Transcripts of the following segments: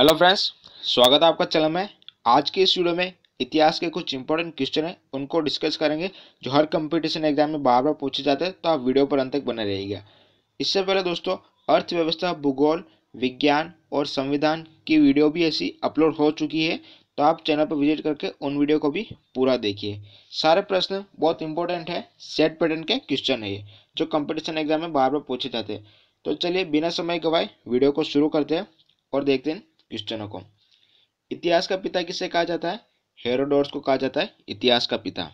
Hello friends स्वागत है आपका चैनल में आज के इस वीडियो में इतिहास के कुछ इंपॉर्टेंट क्वेश्चन हैं उनको डिस्कस करेंगे जो हर कंपटीशन एग्जाम में बार बार पूछे जाते हैं तो आप वीडियो पर अंत तक बने रहिएगा इससे पहले दोस्तों अर्थव्यवस्था भूगोल विज्ञान और संविधान की वीडियो भी ऐसी अपलोड हो चुकी है तो आप चैनल पर विजिट करके उन वीडियो को भी पूरा देखिए सारे प्रश्न बहुत इंपॉर्टेंट है सेट पैटर्न के क्वेश्चन है जो कंपटीशन एग्जाम में बार बार पूछे जाते हैं तो चलिए बिना समय गवाए वीडियो को शुरू करते हैं और देखते हैं क्रिश्चनों को इतिहास का पिता किसे कहा जाता है हेरोडोर्स को कहा जाता है इतिहास का पिता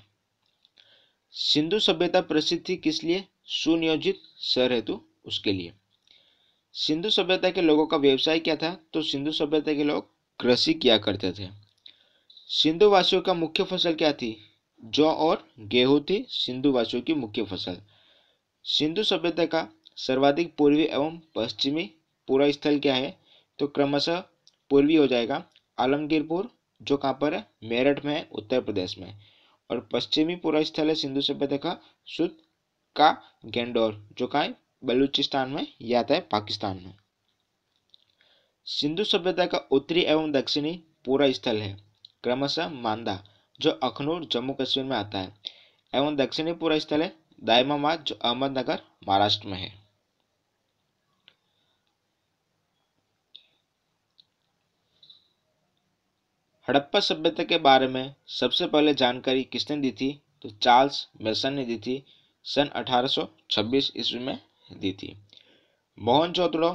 सिंधु सभ्यता प्रसिद्ध थी किस लिए सुनियोजित सर हेतु उसके लिए सिंधु सभ्यता के लोगों का व्यवसाय क्या था तो सिंधु सभ्यता के लोग कृषि किया करते थे सिंधु वासियों का मुख्य फसल क्या थी जौ और गेहूं थी सिंधु वासियों की मुख्य फसल सिंधु सभ्यता का सर्वाधिक पूर्वी एवं पश्चिमी पूरा स्थल क्या है तो क्रमशः पूर्वी हो जाएगा आलमगीरपुर जो कहाँ पर है मेरठ में है उत्तर प्रदेश में और पश्चिमी पूरा स्थल है सिंधु सभ्यता का सुद का गेंडोर जो कहा है बलूचिस्तान में या आता तो है पाकिस्तान में सिंधु सभ्यता का उत्तरी एवं दक्षिणी पूरा स्थल है क्रमशः मांदा जो अखनूर जम्मू कश्मीर में आता है एवं दक्षिणी पूरा स्थल है दायमाबाद जो अहमदनगर महाराष्ट्र में है हड़प्पा सभ्यता के बारे में सबसे पहले जानकारी किसने दी थी तो चार्ल्स मेसन ने दी थी सन 1826 ईस्वी में दी थी मोहन मोहनजोदड़ो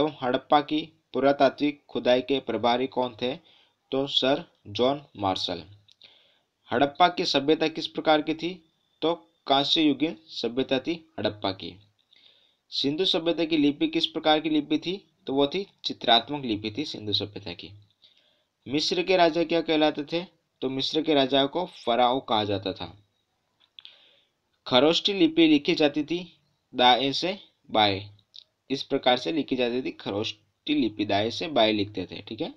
एवं हड़प्पा की पुरातात्विक खुदाई के प्रभारी कौन थे तो सर जॉन मार्शल हड़प्पा की सभ्यता किस प्रकार की थी तो कांस्य युगीन सभ्यता थी हड़प्पा की सिंधु सभ्यता की लिपि किस प्रकार की लिपि थी तो वो थी चित्रात्मक लिपि थी सिंधु सभ्यता की मिस्र के राजा क्या कहलाते थे तो मिस्र के राजा को फराओ कहा जाता था खरोष्टी लिपि लिखी जाती थी दाए से बाए इस प्रकार से लिखी जाती थी खरोष्टी लिपि दाए से बाए लिखते थे ठीक है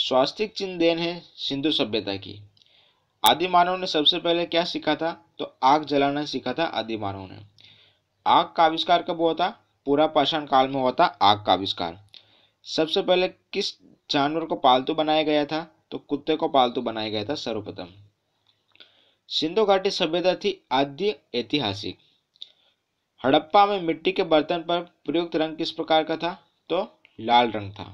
स्वास्थ्य चिन्ह देन है सिंधु सभ्यता की आदि मानव ने सबसे पहले क्या सीखा था तो आग जलाना सीखा था आदि मानव ने आग का आविष्कार कब हुआ था पूरा पाषाण काल में हुआ था आग का आविष्कार सबसे पहले किस जानवर को पालतू बनाया गया था तो कुत्ते को पालतू बनाया गया था सर्वप्रथम सिंधु घाटी सभ्यता थी आद्य ऐतिहासिक हड़प्पा में मिट्टी के बर्तन पर प्रयुक्त रंग किस प्रकार का था तो लाल रंग था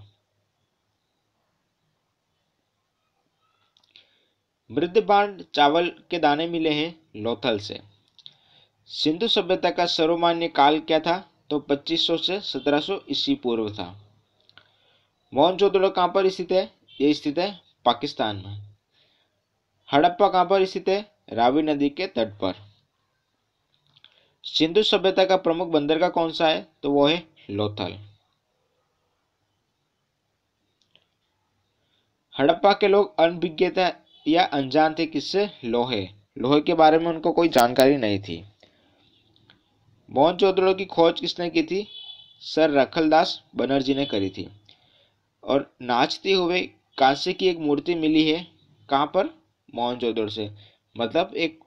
बांड चावल के दाने मिले हैं लोथल से सिंधु सभ्यता का सर्वमान्य काल क्या था तो 2500 से 1700 ईस्वी पूर्व था मोहनजोदड़ो कहाँ पर स्थित है ये स्थित है पाकिस्तान में हड़प्पा कहाँ पर स्थित है रावी नदी के तट पर सिंधु सभ्यता का प्रमुख बंदरगाह कौन सा है तो वो है लोथल हड़प्पा के लोग अनभिज्ञता या अनजान थे किससे लोहे लोहे के बारे में उनको कोई जानकारी नहीं थी मोहन चौधड़ो की खोज किसने की थी सर रखलदास बनर्जी ने करी थी और नाचते हुए कांसे की एक मूर्ति मिली है कहाँ पर मोहन चौधरी से मतलब एक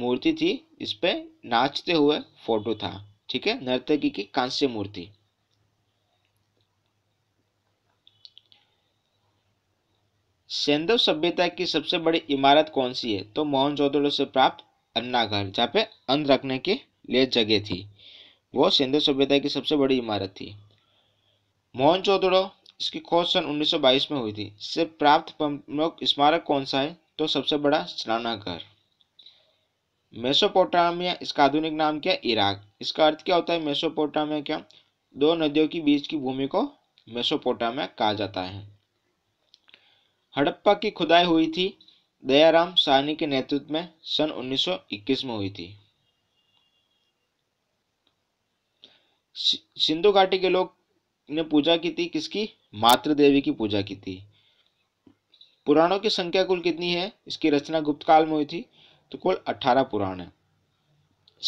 मूर्ति थी इस पर नाचते हुए फोटो था ठीक है नर्तकी की कांस्य मूर्ति सेंधव सभ्यता की सबसे बड़ी इमारत कौन सी है तो मोहन चौधरी से प्राप्त अन्नाघर जहाँ पे अन्न रखने के लिए जगह थी वो सिंधु सभ्यता की सबसे बड़ी इमारत थी मोहन चौधड़ो इसकी खोज सन 1922 में हुई थी इससे प्राप्त प्रमुख स्मारक कौन सा है तो सबसे बड़ा स्नानाघर मेसोपोटामिया इसका आधुनिक नाम क्या इराक इसका अर्थ क्या होता है मेसोपोटामिया क्या दो नदियों के बीच की भूमि को मेसोपोटामिया कहा जाता है हड़प्पा की खुदाई हुई थी दयाराम साहनी के नेतृत्व में सन 1921 में हुई थी सिंधु घाटी के लोग ने पूजा की थी किसकी मातृ देवी की पूजा की थी पुराणों की संख्या कुल कितनी है इसकी रचना गुप्त काल में हुई थी तो कुल अठारह पुराण है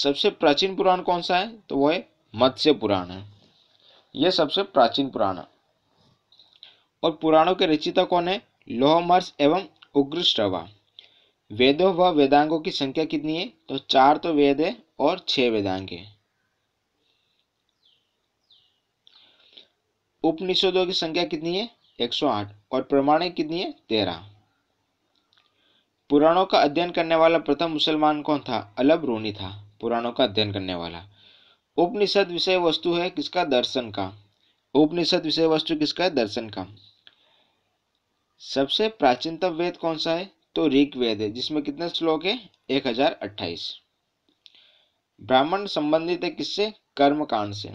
सबसे प्राचीन पुराण कौन सा है तो वह है मत्स्य पुराण है यह सबसे प्राचीन पुराण है और पुराणों के रचिता कौन है लोहमर्ष एवं उग्रश्रवा वेदों व वेदांगों की संख्या कितनी है तो चार तो वेद है और छह वेदांग है उपनिषदों की संख्या कितनी है 108 और प्रमाणें कितनी है तेरह पुराणों का अध्ययन करने वाला प्रथम मुसलमान कौन था अलब रोनी था पुराणों का अध्ययन करने वाला उपनिषद विषय वस्तु है किसका दर्शन का उपनिषद विषय वस्तु किसका है दर्शन का सबसे प्राचीनतम वेद कौन सा है तो ऋग वेद है जिसमें कितने श्लोक है एक ब्राह्मण संबंधित है किससे कर्मकांड से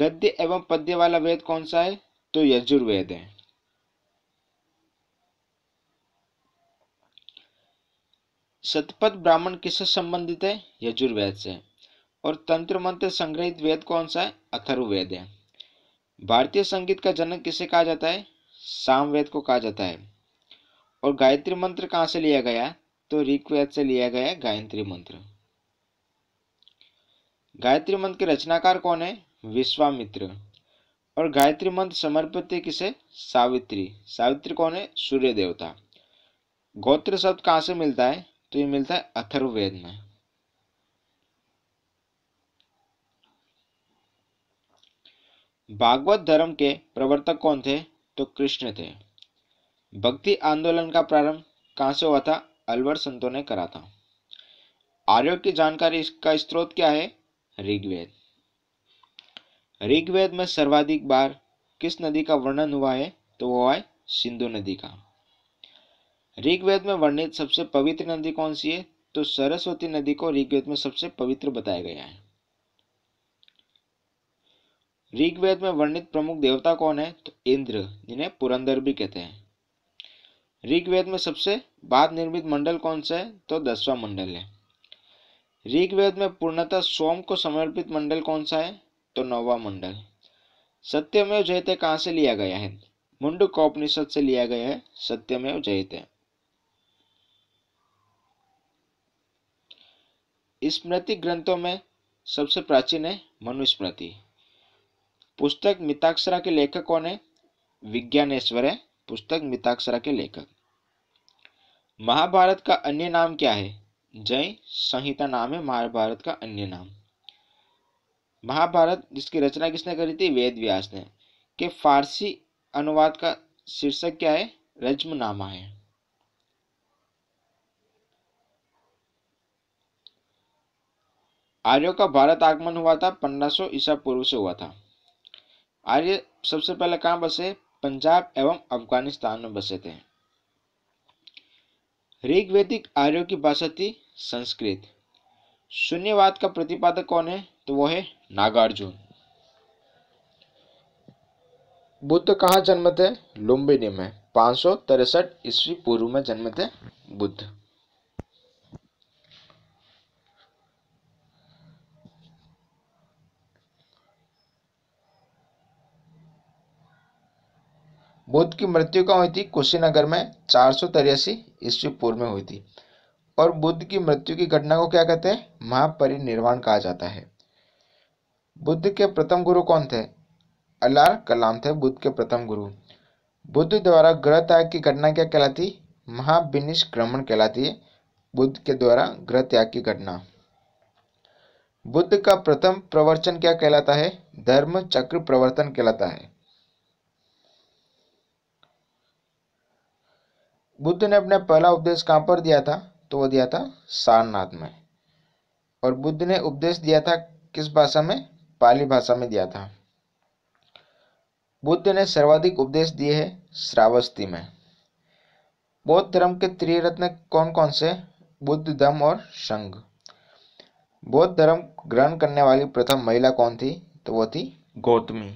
गद्य एवं पद्य वाला वेद कौन सा है तो यजुर्वेद है सतपद ब्राह्मण किससे संबंधित है यजुर्वेद से और तंत्र मंत्र संग्रहित वेद कौन सा है अथर्ववेद है भारतीय संगीत का जनक किसे कहा जाता है सामवेद को कहा जाता है और गायत्री मंत्र कहां से लिया गया तो ऋग्वेद से लिया गया गायत्री मंत्र गायत्री मंत्र के रचनाकार कौन है विश्वामित्र और गायत्री मंत्र समर्पित है किसे सावित्री सावित्री कौन है सूर्य देवता गोत्र शब्द कहाँ से मिलता है तो ये मिलता है अथर्ववेद में भागवत धर्म के प्रवर्तक कौन थे तो कृष्ण थे भक्ति आंदोलन का प्रारंभ कहाँ से हुआ था अलवर संतों ने करा था आर्यों की जानकारी का स्त्रोत क्या है ऋग्वेद ऋग्वेद में सर्वाधिक बार किस नदी का वर्णन हुआ है तो वो है सिंधु नदी का ऋग्वेद में वर्णित सबसे पवित्र नदी कौन सी है तो सरस्वती नदी को ऋग्वेद में सबसे पवित्र बताया गया है ऋग्वेद में वर्णित प्रमुख देवता कौन है तो इंद्र जिन्हें पुरंदर भी कहते हैं ऋग्वेद में सबसे बाद निर्मित मंडल कौन सा है तो दसवां मंडल है ऋग्वेद में पूर्णतः सोम को समर्पित मंडल कौन सा है तो नौवा मुंडक सत्यमेव जयते कहाँ से लिया गया है मुंड को से लिया गया है सत्यमेव जयते स्मृति ग्रंथों में सबसे प्राचीन है मनुस्मृति पुस्तक मिताक्षरा के लेखक कौन है विज्ञानेश्वर है पुस्तक मिताक्षरा के लेखक महाभारत का अन्य नाम क्या है जय संहिता नाम है महाभारत का अन्य नाम महाभारत जिसकी रचना किसने करी थी वेद व्यास ने के फारसी अनुवाद का शीर्षक क्या है रजमनामा है आर्यों का भारत आगमन हुआ था 1500 ईसा पूर्व से हुआ था आर्य सबसे पहले कहाँ बसे पंजाब एवं अफगानिस्तान में बसे थे ऋग्वेदिक आर्यों की भाषा थी संस्कृत शून्यवाद का प्रतिपादक कौन है तो वो है नागार्जुन बुद्ध कहाँ जन्म थे लुम्बिनी में पांच सौ तिरसठ ईस्वी पूर्व में जन्म थे बुद्ध बुद्ध की मृत्यु कहाँ हुई थी कुशीनगर में चार सौ तिरासी ईस्वी पूर्व में हुई थी और बुद्ध की मृत्यु की घटना को क्या कहते हैं महापरिनिर्वाण कहा जाता है बुद्ध के प्रथम गुरु कौन थे अलार कलाम थे बुद्ध के प्रथम गुरु बुद्ध द्वारा ग्रह त्याग की घटना क्या कहलाती महाविनिष्क्रमण कहलाती है बुद्ध के द्वारा ग्रह त्याग की घटना बुद्ध का प्रथम प्रवर्चन क्या कहलाता है धर्म चक्र प्रवर्तन कहलाता है बुद्ध ने अपना पहला उपदेश कहाँ पर दिया था तो वो दिया था सारनाथ में और बुद्ध ने उपदेश दिया था किस भाषा में पाली भाषा में दिया था बुद्ध ने सर्वाधिक उपदेश दिए हैं श्रावस्ती में बौद्ध धर्म के त्रिरत्न कौन कौन से बुद्ध धर्म और संघ बौद्ध धर्म ग्रहण करने वाली प्रथम महिला कौन थी तो वो थी गौतमी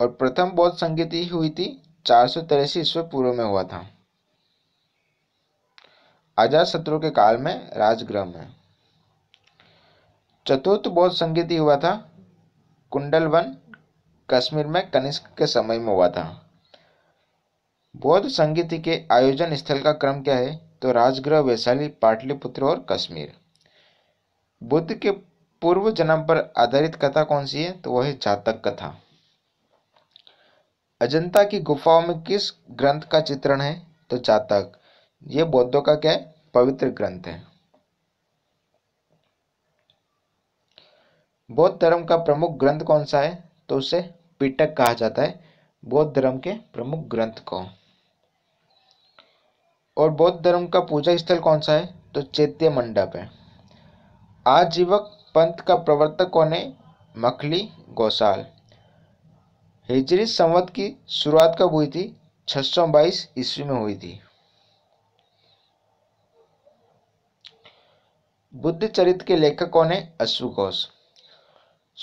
और प्रथम बौद्ध संगीति हुई थी चार सौ तिरसी ईस्वी पूर्व में हुआ था अजात शत्रु के काल में राजग्रह में चतुर्थ बौद्ध ही हुआ था कुंडल वन कश्मीर में कनिष्क के समय में हुआ था बौद्ध संगीत के आयोजन स्थल का क्रम क्या है तो राजगृह वैशाली पाटलिपुत्र और कश्मीर बुद्ध के पूर्व जन्म पर आधारित कथा कौन सी है तो वह है जातक कथा अजंता की गुफाओं में किस ग्रंथ का चित्रण है तो जातक ये बौद्धों का क्या है पवित्र ग्रंथ है बौद्ध धर्म का प्रमुख ग्रंथ कौन सा है तो उसे पिटक कहा जाता है बौद्ध धर्म के प्रमुख ग्रंथ को और बौद्ध धर्म का पूजा स्थल कौन सा है तो चैत्य मंडप है आजीवक पंथ का प्रवर्तक कौन है मखली गौशाल हिजरी संवत की शुरुआत कब हुई थी 622 ईस्वी में हुई थी बुद्ध चरित्र के लेखक कौन है अश्वघोष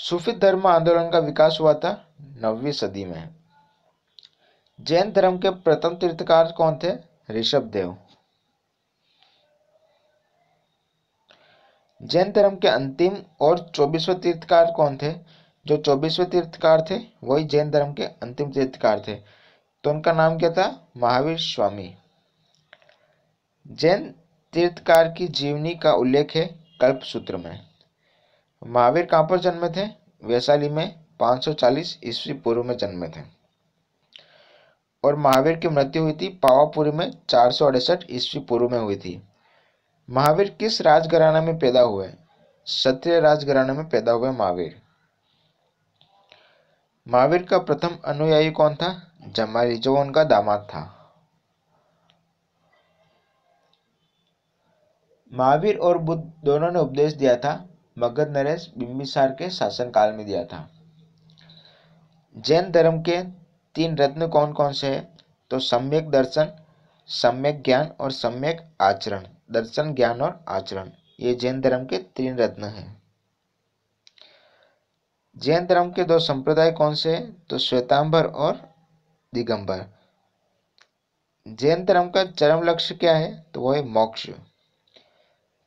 सूफी धर्म आंदोलन का विकास हुआ था नौवीं सदी में जैन धर्म के प्रथम तीर्थकार कौन थे ऋषभ देव जैन धर्म के अंतिम और चौबीसवें तीर्थकार कौन थे जो चौबीसवें तीर्थकार थे वही जैन धर्म के अंतिम तीर्थकार थे तो उनका नाम क्या था महावीर स्वामी जैन तीर्थकार की जीवनी का उल्लेख है कल्प सूत्र में महावीर कहाँ पर जन्मे थे वैशाली में 540 ईस्वी पूर्व में जन्मे थे और महावीर की मृत्यु हुई थी पावापुरी में चार सौ अड़सठ ईस्वी पूर्व में हुई थी महावीर किस राजघराना में पैदा हुए क्षत्रिय राजघराना में पैदा हुए महावीर महावीर का प्रथम अनुयायी कौन था जमारी जो उनका दामाद था महावीर और बुद्ध दोनों ने उपदेश दिया था मगध नरेश बिंबिसार के शासनकाल में दिया था जैन धर्म के तीन रत्न कौन कौन से हैं तो सम्यक दर्शन सम्यक ज्ञान और सम्यक आचरण दर्शन ज्ञान और आचरण ये जैन धर्म के तीन रत्न हैं जैन धर्म के दो संप्रदाय कौन से हैं तो श्वेतांबर और दिगंबर जैन धर्म का चरम लक्ष्य क्या है तो वह है मोक्ष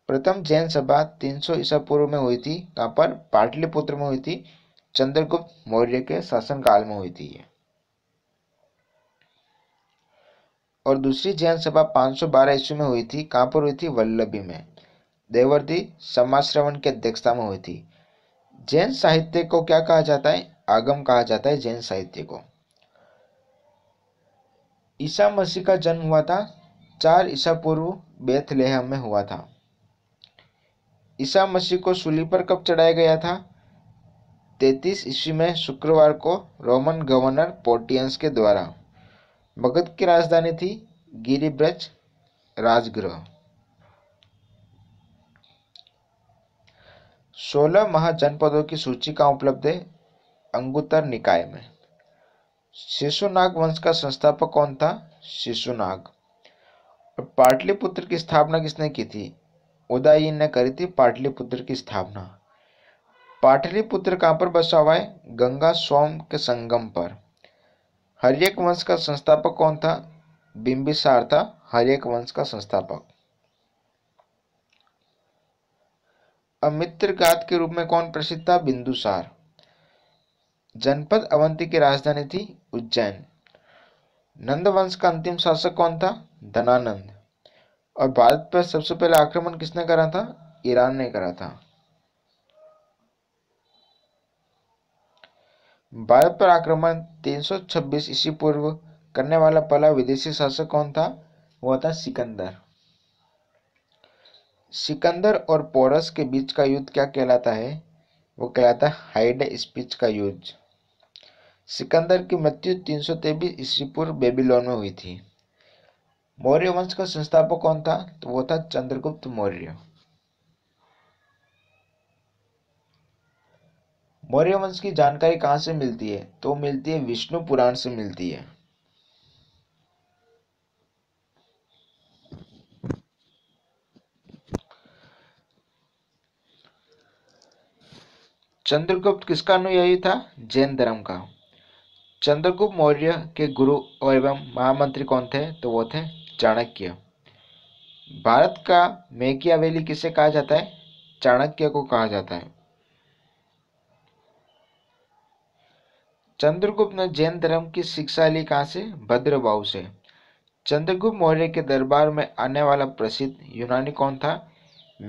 प्रथम जैन सभा 300 ईसा पूर्व में हुई थी कहाँ पर पाटलिपुत्र में हुई थी चंद्रगुप्त मौर्य के शासनकाल में हुई थी और दूसरी जैन सभा 512 ईस्वी में हुई थी कहाँ पर हुई थी वल्लभी में देवर्दी समाज श्रवण की अध्यक्षता में हुई थी जैन साहित्य को क्या कहा जाता है आगम कहा जाता है जैन साहित्य को ईसा मसीह का जन्म हुआ था चार ईसा पूर्व बेथलेहम में हुआ था ईसा मसीह को सूली पर कब चढ़ाया गया था तैतीस ईस्वी में शुक्रवार को रोमन गवर्नर पोर्टियंस के द्वारा मगध की राजधानी थी गिरिब्रज राजगृह सोलह महाजनपदों की सूची का उपलब्ध है अंगुतर निकाय में शिशुनाग वंश का संस्थापक कौन था शिशुनाग और पाटलिपुत्र की स्थापना किसने की थी उदयी ने करी थी पाटलिपुत्र की स्थापना पाटलिपुत्र कहाँ पर बसा हुआ है गंगा सोम के संगम पर हरियक वंश का संस्थापक कौन था बिंबिसार था हरियक वंश का संस्थापक अमित्र गात के रूप में कौन प्रसिद्ध था बिंदुसार जनपद अवंती की राजधानी थी उज्जैन नंद वंश का अंतिम शासक कौन था धनानंद और भारत पर सबसे पहले आक्रमण किसने करा था ईरान ने करा था भारत पर आक्रमण 326 ईस्वी पूर्व करने वाला पहला विदेशी शासक कौन था वह था सिकंदर सिकंदर और पोरस के बीच का युद्ध क्या कहलाता है वो कहलाता है हाइड स्पीच का युद्ध सिकंदर की मृत्यु तीन सौ ईस्वी पूर्व बेबीलोन में हुई थी मौर्य वंश का संस्थापक कौन था तो वो था चंद्रगुप्त मौर्य मौर्य वंश की जानकारी कहां से मिलती है तो मिलती है विष्णु पुराण से मिलती है चंद्रगुप्त किसका अनुयायी था जैन धर्म का चंद्रगुप्त मौर्य के गुरु एवं महामंत्री कौन थे तो वो थे चाणक्य भारत का वैली किसे कहा जाता है चाणक्य को कहा जाता है चंद्रगुप्त ने जैन धर्म की शिक्षा ली कहाँ से भद्रबाहु से चंद्रगुप्त मौर्य के दरबार में आने वाला प्रसिद्ध यूनानी कौन था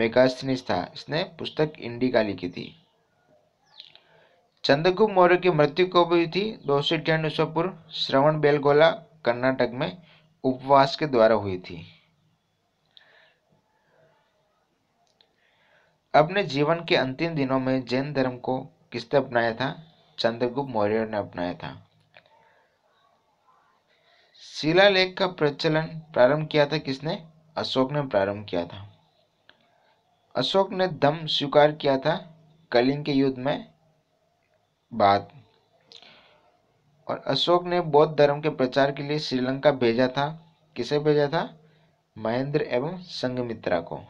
मेगास्थनिस था इसने पुस्तक इंडिका लिखी थी चंद्रगुप्त मौर्य की मृत्यु कब हुई थी दो सौ पूर्व श्रवण बेलगोला कर्नाटक में उपवास के द्वारा हुई थी अपने जीवन के अंतिम दिनों में जैन धर्म को किसने अपनाया था चंद्रगुप्त मौर्य ने अपनाया था शिलालेख का प्रचलन प्रारंभ किया था किसने अशोक ने प्रारंभ किया था अशोक ने दम स्वीकार किया था कलिंग के युद्ध में बाद और अशोक ने बौद्ध धर्म के प्रचार के लिए श्रीलंका भेजा था किसे भेजा था महेंद्र एवं संगमित्रा को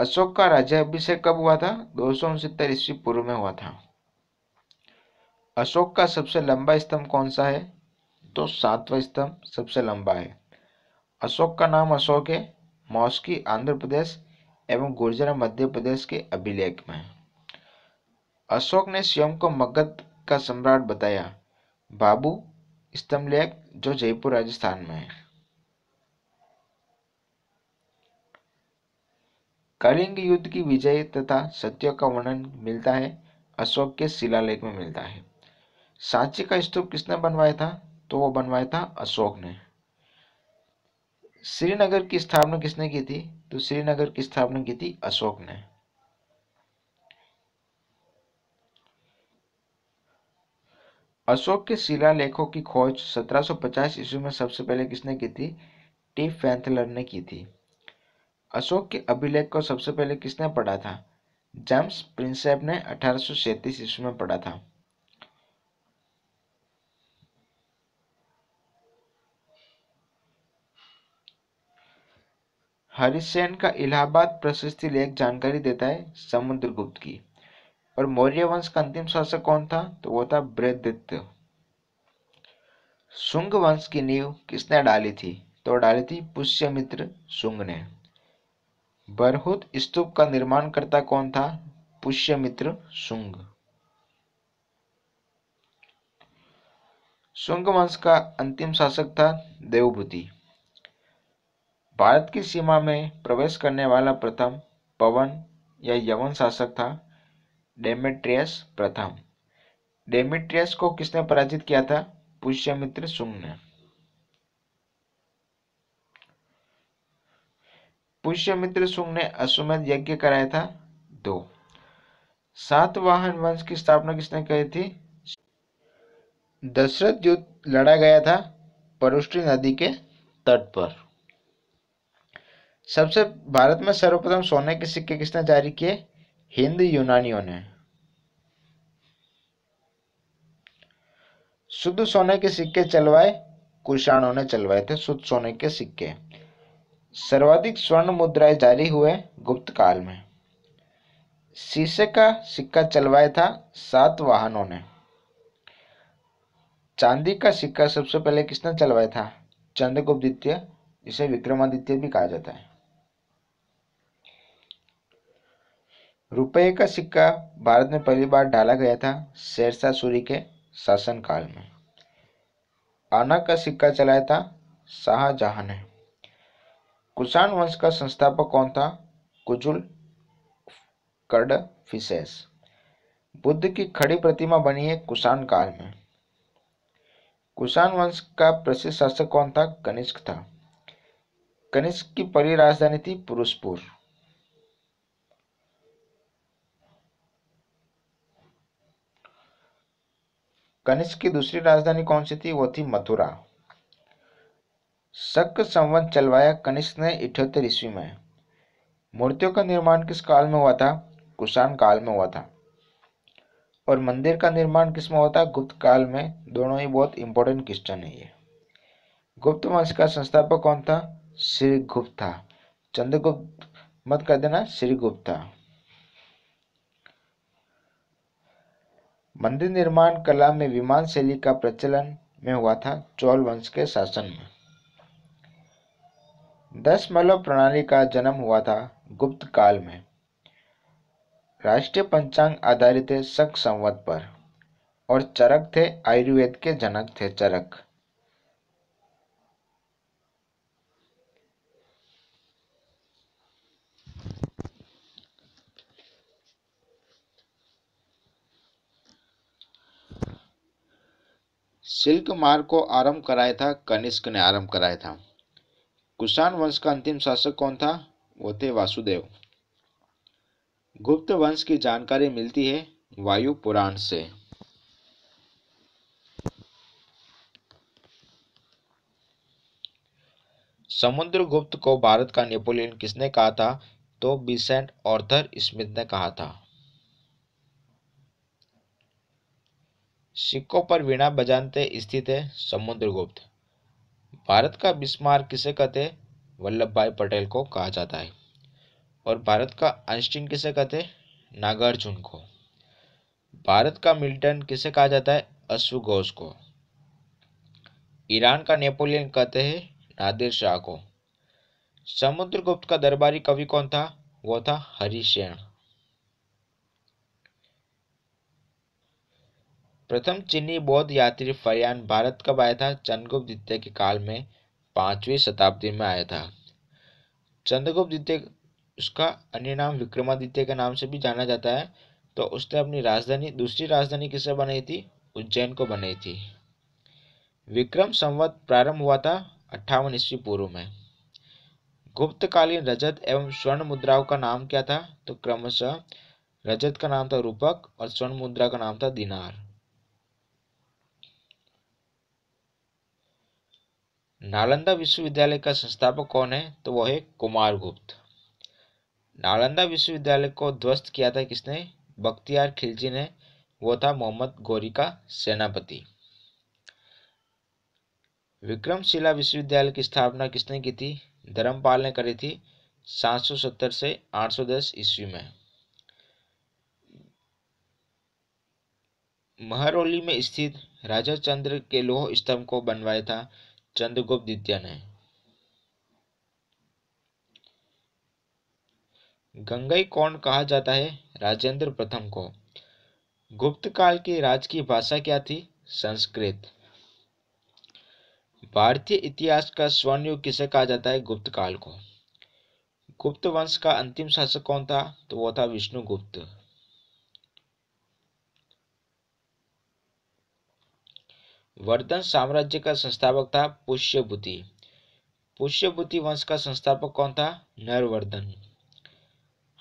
अशोक का राज्याभिषेक कब हुआ था दो सौ उनसत्तर ईस्वी पूर्व में हुआ था अशोक का सबसे लंबा स्तंभ कौन सा है तो सातवां स्तंभ सबसे लंबा है अशोक का नाम अशोक है मौसकी आंध्र प्रदेश एवं गुर्जर मध्य प्रदेश के अभिलेख में अशोक ने स्वयं को मगध का सम्राट बताया बाबू स्तंभलेख जो जयपुर राजस्थान में है कलिंग युद्ध की विजय तथा सत्य का वर्णन मिलता है अशोक के शिलालेख में मिलता है सांची का स्तूप किसने बनवाया था तो वो बनवाया था अशोक ने श्रीनगर की स्थापना किसने की थी तो श्रीनगर की स्थापना की थी अशोक ने अशोक के शिला लेखों की खोज 1750 ईस्वी में सबसे पहले किसने की थी टी फैंथलर ने की थी अशोक के अभिलेख को सबसे पहले किसने पढ़ा था जेम्स प्रिंसेप ने अठारह ईस्वी में पढ़ा था हरिसेन का इलाहाबाद प्रशस्ति लेख जानकारी देता है समुद्रगुप्त की और मौर्य वंश का अंतिम शासक कौन था तो वो था बृहदित्य शुंग वंश की नींव किसने डाली थी तो डाली थी पुष्यमित्र शुंग ने बरहुत स्तूप का निर्माण करता कौन था पुष्यमित्र शुंग शुंग वंश का अंतिम शासक था देवभूति भारत की सीमा में प्रवेश करने वाला प्रथम पवन या यवन शासक था डेमेट्रियस प्रथम डेमेट्रियस को किसने पराजित किया था पुष्यमित्र सुंग ने पुष्यमित्र सुंग ने अश्वमेध यज्ञ कराया था दो सातवाहन वंश की स्थापना किसने कही थी दशरथ युद्ध लड़ा गया था परुष्टि नदी के तट पर सबसे भारत में सर्वप्रथम सोने के सिक्के किसने जारी किए हिंद यूनानियों ने शुद्ध सोने के सिक्के चलवाए कुषाणों ने चलवाए थे शुद्ध सोने के सिक्के सर्वाधिक स्वर्ण मुद्राएं जारी हुए गुप्त काल में शीशे का सिक्का चलवाया था सात वाहनों ने चांदी का सिक्का सबसे पहले किसने चलवाया था चंद्रगुप्त द्वितीय जिसे विक्रमादित्य भी कहा जाता है रुपये का सिक्का भारत में पहली बार डाला गया था शेरशाह सूरी के शासनकाल में आना का सिक्का चलाया था शाहजहां ने कुषाण वंश का संस्थापक कौन था कुजुल कर्ड फिशेस बुद्ध की खड़ी प्रतिमा बनी है कुषाण काल में कुषाण वंश का प्रसिद्ध शासक कौन था कनिष्क था कनिष्क की पहली राजधानी थी पुरुषपुर कनिष्क की दूसरी राजधानी कौन सी थी वो थी मथुरा शक संबंध चलवाया कनिष्क ने इठहत्तर ईस्वी में मूर्तियों का निर्माण किस काल में हुआ था कुषाण काल में हुआ था और मंदिर का निर्माण किस में हुआ था गुप्त काल में दोनों ही बहुत इंपॉर्टेंट क्वेश्चन है ये गुप्त वंश का संस्थापक कौन था श्रीगुप्त था चंद्रगुप्त मत कर देना श्रीगुप्त था मंदिर निर्माण कला में विमान शैली का प्रचलन में हुआ था चौल वंश के शासन में दशमलव प्रणाली का जन्म हुआ था गुप्त काल में राष्ट्रीय पंचांग आधारित है शक संवत पर और चरक थे आयुर्वेद के जनक थे चरक सिल्क मार्ग को आरंभ कराया था कनिष्क ने आरंभ कराया था कुषाण वंश का अंतिम शासक कौन था वो थे वासुदेव गुप्त वंश की जानकारी मिलती है वायु पुराण से समुद्रगुप्त को भारत का नेपोलियन किसने कहा था तो बिसेंट ऑर्थर स्मिथ ने कहा था सिक्कों पर वीणा बजानते स्थित है समुद्रगुप्त भारत का बिस्मार किसे कहते वल्लभ भाई पटेल को कहा जाता है और भारत का आइंस्टीन किसे कहते नागार्जुन को भारत का मिल्टन किसे कहा जाता है अश्वघोष को ईरान का नेपोलियन कहते हैं नादिर शाह को समुद्रगुप्त का दरबारी कवि कौन था वो था हरिशेण प्रथम चीनी बौद्ध यात्री फरियान भारत कब आया था चंद्रगुप्त द्वितीय के काल में पांचवी शताब्दी में आया था चंद्रगुप्त द्वितीय उसका अन्य नाम विक्रमादित्य के नाम से भी जाना जाता है तो उसने अपनी राजधानी दूसरी राजधानी किसे बनाई थी उज्जैन को बनाई थी विक्रम संवत प्रारंभ हुआ था अट्ठावन ईस्वी पूर्व में गुप्तकालीन रजत एवं स्वर्ण मुद्राओं का नाम क्या था तो क्रमशः रजत का नाम था रूपक और स्वर्ण मुद्रा का नाम था दिनार नालंदा विश्वविद्यालय का संस्थापक कौन है तो वह है कुमार गुप्त नालंदा विश्वविद्यालय को ध्वस्त किया था किसने बख्तियार खिलजी ने वो था मोहम्मद गौरी का सेनापति विक्रमशिला विश्वविद्यालय की स्थापना किसने की थी धर्मपाल ने करी थी 770 से 810 ईस्वी में महरौली में स्थित राजा चंद्र के लोह स्तंभ को बनवाया था चंद्रगुप्त द्वितीय ने गंगाई कौन कहा जाता है राजेंद्र प्रथम को गुप्त काल की राजकीय भाषा क्या थी संस्कृत भारतीय इतिहास का स्वर्णयुग किसे कहा जाता है गुप्त काल को गुप्त वंश का अंतिम शासक कौन था तो वो था विष्णुगुप्त वर्धन साम्राज्य का संस्थापक था पुष्यभूति पुष्यभूति वंश का संस्थापक कौन था नरवर्धन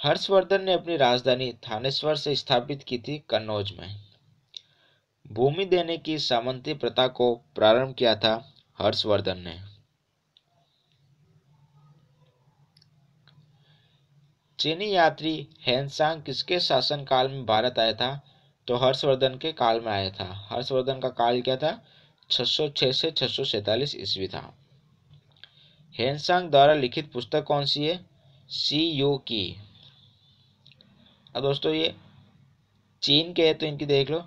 हर्षवर्धन ने अपनी राजधानी थानेश्वर से स्थापित की थी कन्नौज में भूमि देने की सामंती प्रथा को प्रारंभ किया था हर्षवर्धन ने चीनी यात्री हेनसांग किसके शासनकाल में भारत आया था तो हर्षवर्धन के काल में आया था हर्षवर्धन का काल क्या था 606 से छः ईस्वी था हेनसांग द्वारा लिखित पुस्तक कौन सी है सी यू की अब दोस्तों ये चीन के है तो इनकी देख लो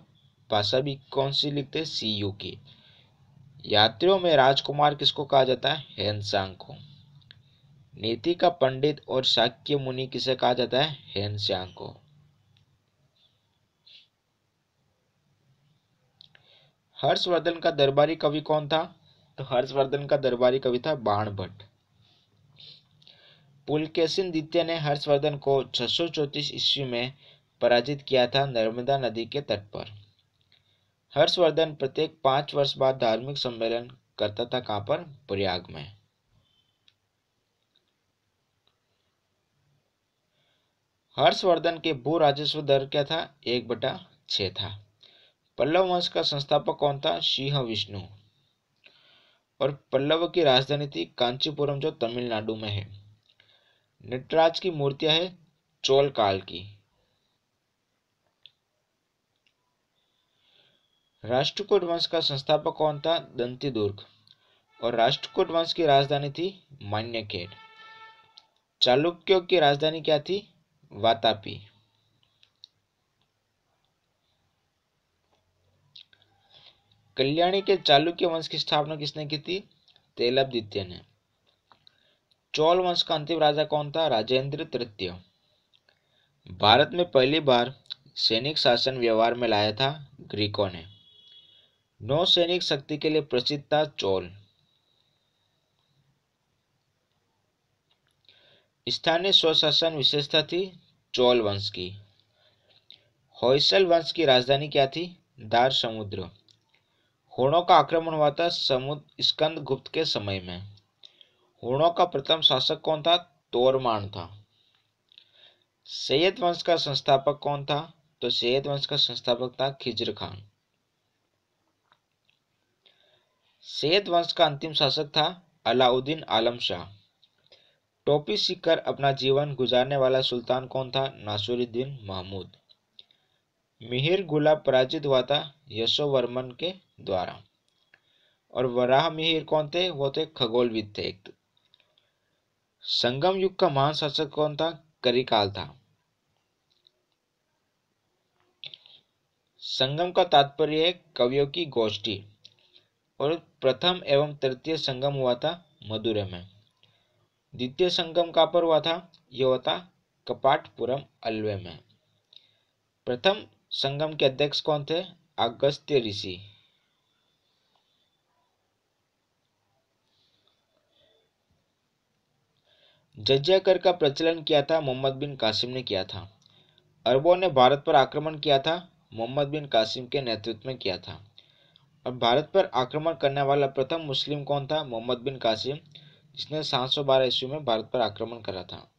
भाषा भी कौन सी लिखते हैं सी यू की यात्रियों में राजकुमार किसको कहा जाता है हेनसांग को नीति का पंडित और शाक्य मुनि किसे कहा जाता है हेनस्यांग को हर्षवर्धन का दरबारी कवि कौन था तो हर्षवर्धन का दरबारी कवि था बाण भट्ट पुलकेशिन द्वितीय ने हर्षवर्धन को छह सौ चौतीस ईस्वी में पराजित किया था नर्मदा नदी के तट पर हर्षवर्धन प्रत्येक पांच वर्ष बाद धार्मिक सम्मेलन करता था कहां पर प्रयाग में हर्षवर्धन के भू राजस्व दर क्या था एक बटा छ था पल्लव वंश का संस्थापक कौन था सिंह विष्णु और पल्लव की राजधानी थी कांचीपुरम जो तमिलनाडु में है नटराज की मूर्तियां है चोल काल की राष्ट्रकूट वंश का संस्थापक कौन था दंती दुर्ग और राष्ट्रकूट वंश की राजधानी थी मान्यखेड़ चालुक्यों की राजधानी क्या थी वातापी कल्याणी के चालुक्य वंश की स्थापना किसने की थी तेलादित्य ने चौल वंश का अंतिम राजा कौन था राजेंद्र तृतीय भारत में पहली बार सैनिक शासन व्यवहार में लाया था ग्रीकों ने नौ सैनिक शक्ति के लिए प्रसिद्ध था चौल स्थानीय स्वशासन विशेषता थी चौल वंश की होयसल वंश की राजधानी क्या थी दार समुद्र हुणों का आक्रमण हुआ था समुद्र स्कंद गुप्त के समय में हुणों का प्रथम शासक कौन था तोरमान था सैयद वंश का संस्थापक कौन था तो सैयद वंश का संस्थापक था खिजर खान सैयद वंश का अंतिम शासक था अलाउद्दीन आलम शाह टोपी सीखकर अपना जीवन गुजारने वाला सुल्तान कौन था नासुरुद्दीन महमूद मिहिर गुला पराजित हुआ था यशोवर्मन के द्वारा और वराह मिहिर कौन थे वो थे खगोलविद थे एक तो। संगम युग का महान शासक कौन था करिकाल था संगम का तात्पर्य है कवियों की गोष्ठी और प्रथम एवं तृतीय संगम हुआ था मदुरे में द्वितीय संगम कहाँ पर हुआ था यह हुआ था कपाटपुरम अलवे में प्रथम संगम के अध्यक्ष कौन थे अगस्त्य ऋषि जजिया कर का प्रचलन किया था मोहम्मद बिन कासिम ने किया था अरबों ने भारत पर आक्रमण किया था मोहम्मद बिन कासिम के नेतृत्व में किया था और भारत पर आक्रमण करने वाला प्रथम मुस्लिम कौन था मोहम्मद बिन कासिम जिसने 712 सौ ईस्वी में भारत पर आक्रमण करा था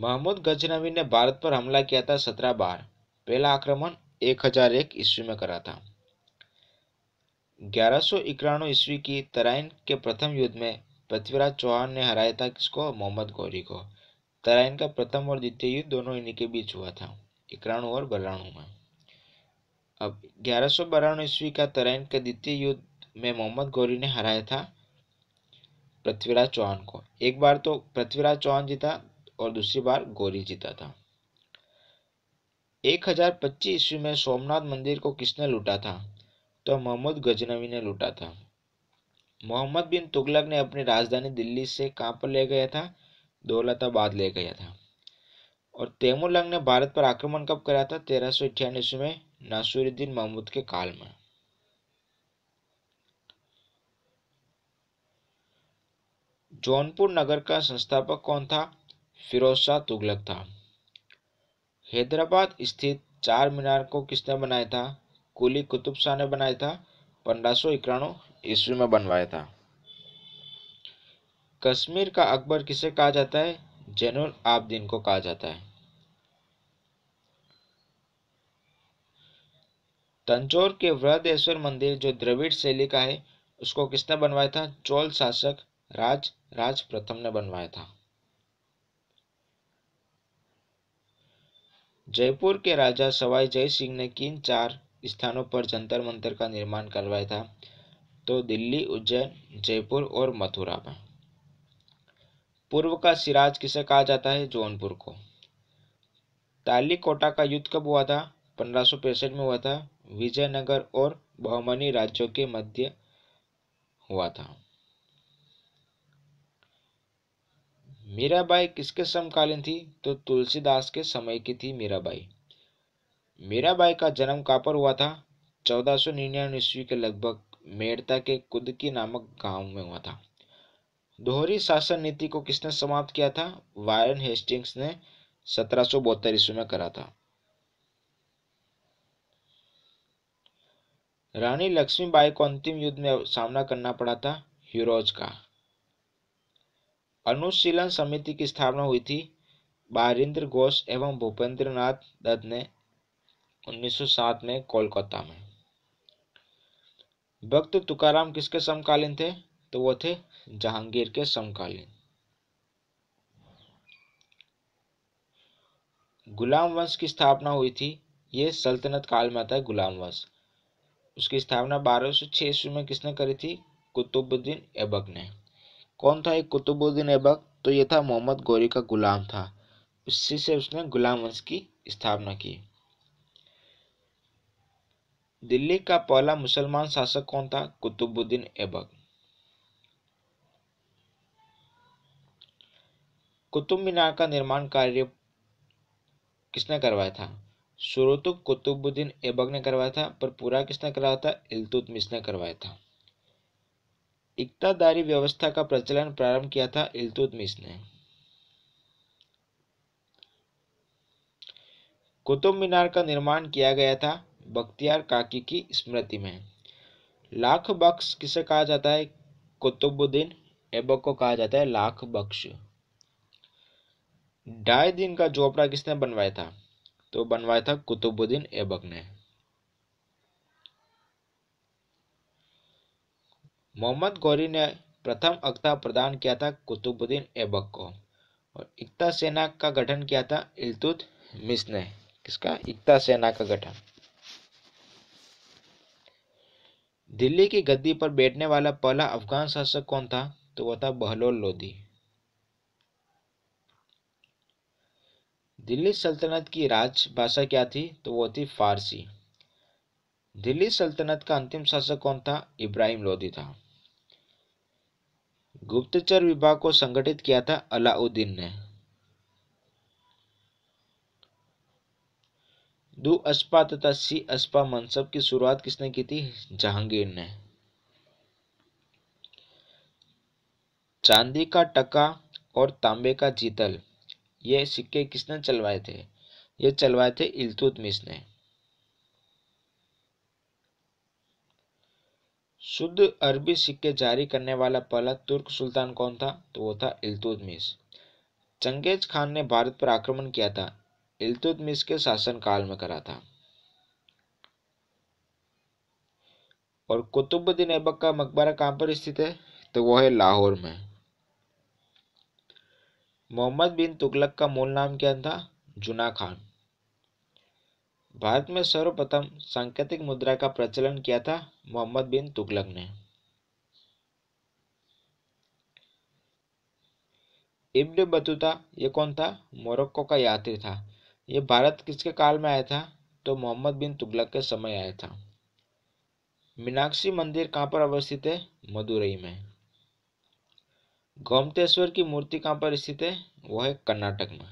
महमूद गजनवी ने भारत पर हमला किया था सत्रह बार पहला आक्रमण एक हजार एक ईस्वी में करा था ग्यारह सौ इक्यानवे ईस्वी की तराइन के प्रथम युद्ध में पृथ्वीराज चौहान ने हराया था किसको मोहम्मद गौरी को तराइन का प्रथम और द्वितीय युद्ध दोनों इन्हीं के बीच हुआ था इक्याणु और बराणु में अब ग्यारह सौ बाराणु ईस्वी का तराइन के द्वितीय युद्ध में मोहम्मद गौरी ने हराया था पृथ्वीराज चौहान को एक बार तो पृथ्वीराज चौहान जीता और दूसरी बार गौरी जीता था 1025 ईस्वी में सोमनाथ मंदिर को किसने लूटा था तो मोहम्मद गजनवी ने लूटा था मोहम्मद बिन तुगलक ने अपनी राजधानी दिल्ली से कहाँ पर ले गया था दौलताबाद ले गया था और तैमूरलंग ने भारत पर आक्रमण कब कराया था तेरह सौ ईस्वी में नासुरुद्दीन महमूद के काल में जौनपुर नगर का संस्थापक कौन था फिरोज शाह तुगलक था हैदराबाद स्थित चार मीनार को किसने बनाया था कुली कुतुब शाह ने बनाया था पंद्रह सौ इक्यानो ईस्वी में बनवाया था कश्मीर का अकबर किसे कहा जाता है जैनुल आबदीन को कहा जाता है तंजौर के वृद्धेश्वर मंदिर जो द्रविड़ शैली का है उसको किसने बनवाया था चोल शासक राज राज प्रथम ने बनवाया था जयपुर के राजा सवाई जय सिंह ने किन चार स्थानों पर जंतर मंतर का निर्माण करवाया था तो दिल्ली उज्जैन जयपुर और मथुरा में पूर्व का सिराज किसे कहा जाता है जौनपुर को ताली कोटा का युद्ध कब हुआ था पंद्रह में हुआ था विजयनगर और बहुमनी राज्यों के मध्य हुआ था मीराबाई किसके समकालीन थी तो तुलसीदास के समय की थी मीराबाई मीराबाई का जन्म कहाँ पर हुआ था चौदह सौ ईस्वी के लगभग मेड़ता के कुदकी नामक गांव में हुआ था दोहरी शासन नीति को किसने समाप्त किया था वायरन हेस्टिंग्स ने सत्रह बहत्तर ईस्वी में करा था रानी लक्ष्मीबाई को अंतिम युद्ध में सामना करना पड़ा था हिरोज का अनुशीलन समिति की स्थापना हुई थी बारिंद्र घोष एवं भूपेंद्र नाथ दत्त ने 1907 में कोलकाता में भक्त तुकाराम किसके समकालीन थे तो वो थे जहांगीर के समकालीन गुलाम वंश की स्थापना हुई थी ये सल्तनत काल में आता है गुलाम वंश उसकी स्थापना बारह सौ छह ईस्वी में किसने करी थी कुतुबुद्दीन एबक ने कौन था एक कुतुबुद्दीन ऐबक तो ये था मोहम्मद गौरी का गुलाम था उसी से उसने गुलाम वंश की स्थापना की दिल्ली का पहला मुसलमान शासक कौन था कुतुबुद्दीन ऐबक कुतुब मीनार का निर्माण कार्य किसने करवाया था शुरू तो कुतुबुद्दीन ऐबक ने करवाया था पर पूरा किसने करवाया था इल्तुतमिश ने करवाया था इकतादारी व्यवस्था का प्रचलन प्रारंभ किया था इल्तुतमिश ने कुतुब मीनार का निर्माण किया गया था बख्तियार काकी की स्मृति में लाख बख्श किसे कहा जाता है कुतुबुद्दीन एबक को कहा जाता है लाख बख्श ढाई दिन का झोपड़ा किसने बनवाया था तो बनवाया था कुतुबुद्दीन एबक ने मोहम्मद गौरी ने प्रथम अख्ता प्रदान किया था कुतुबुद्दीन ऐबक को और इकता सेना का गठन किया था इलतुत मिस ने किसका इकता सेना का गठन दिल्ली की गद्दी पर बैठने वाला पहला अफगान शासक कौन था तो वह था बहलोल लोधी दिल्ली सल्तनत की राजभाषा क्या थी तो वो थी फारसी दिल्ली सल्तनत का अंतिम शासक कौन था इब्राहिम लोधी था गुप्तचर विभाग को संगठित किया था अलाउद्दीन ने दू अस्पा तथा सी अस्पा मनसब की शुरुआत किसने की थी जहांगीर ने चांदी का टका और तांबे का जीतल ये सिक्के किसने चलवाए थे ये चलवाए थे इलतुतमिश ने शुद्ध अरबी सिक्के जारी करने वाला पहला तुर्क सुल्तान कौन था तो वो था इल्तुतमिश चंगेज खान ने भारत पर आक्रमण किया था इल्तुतमिश के शासनकाल में करा था और कुतुबुद्दीन ऐबक का मकबरा कहाँ पर स्थित है तो वो है लाहौर में मोहम्मद बिन तुगलक का मूल नाम क्या था जुना खान भारत में सर्वप्रथम सांकेतिक मुद्रा का प्रचलन किया था मोहम्मद बिन तुगलक ने इब्न बतूता ये कौन था मोरक्को का यात्री था ये भारत किसके काल में आया था तो मोहम्मद बिन तुगलक के समय आया था मीनाक्षी मंदिर कहाँ पर अवस्थित है मदुरई में गोमतेश्वर की मूर्ति कहाँ पर स्थित है वो है कर्नाटक में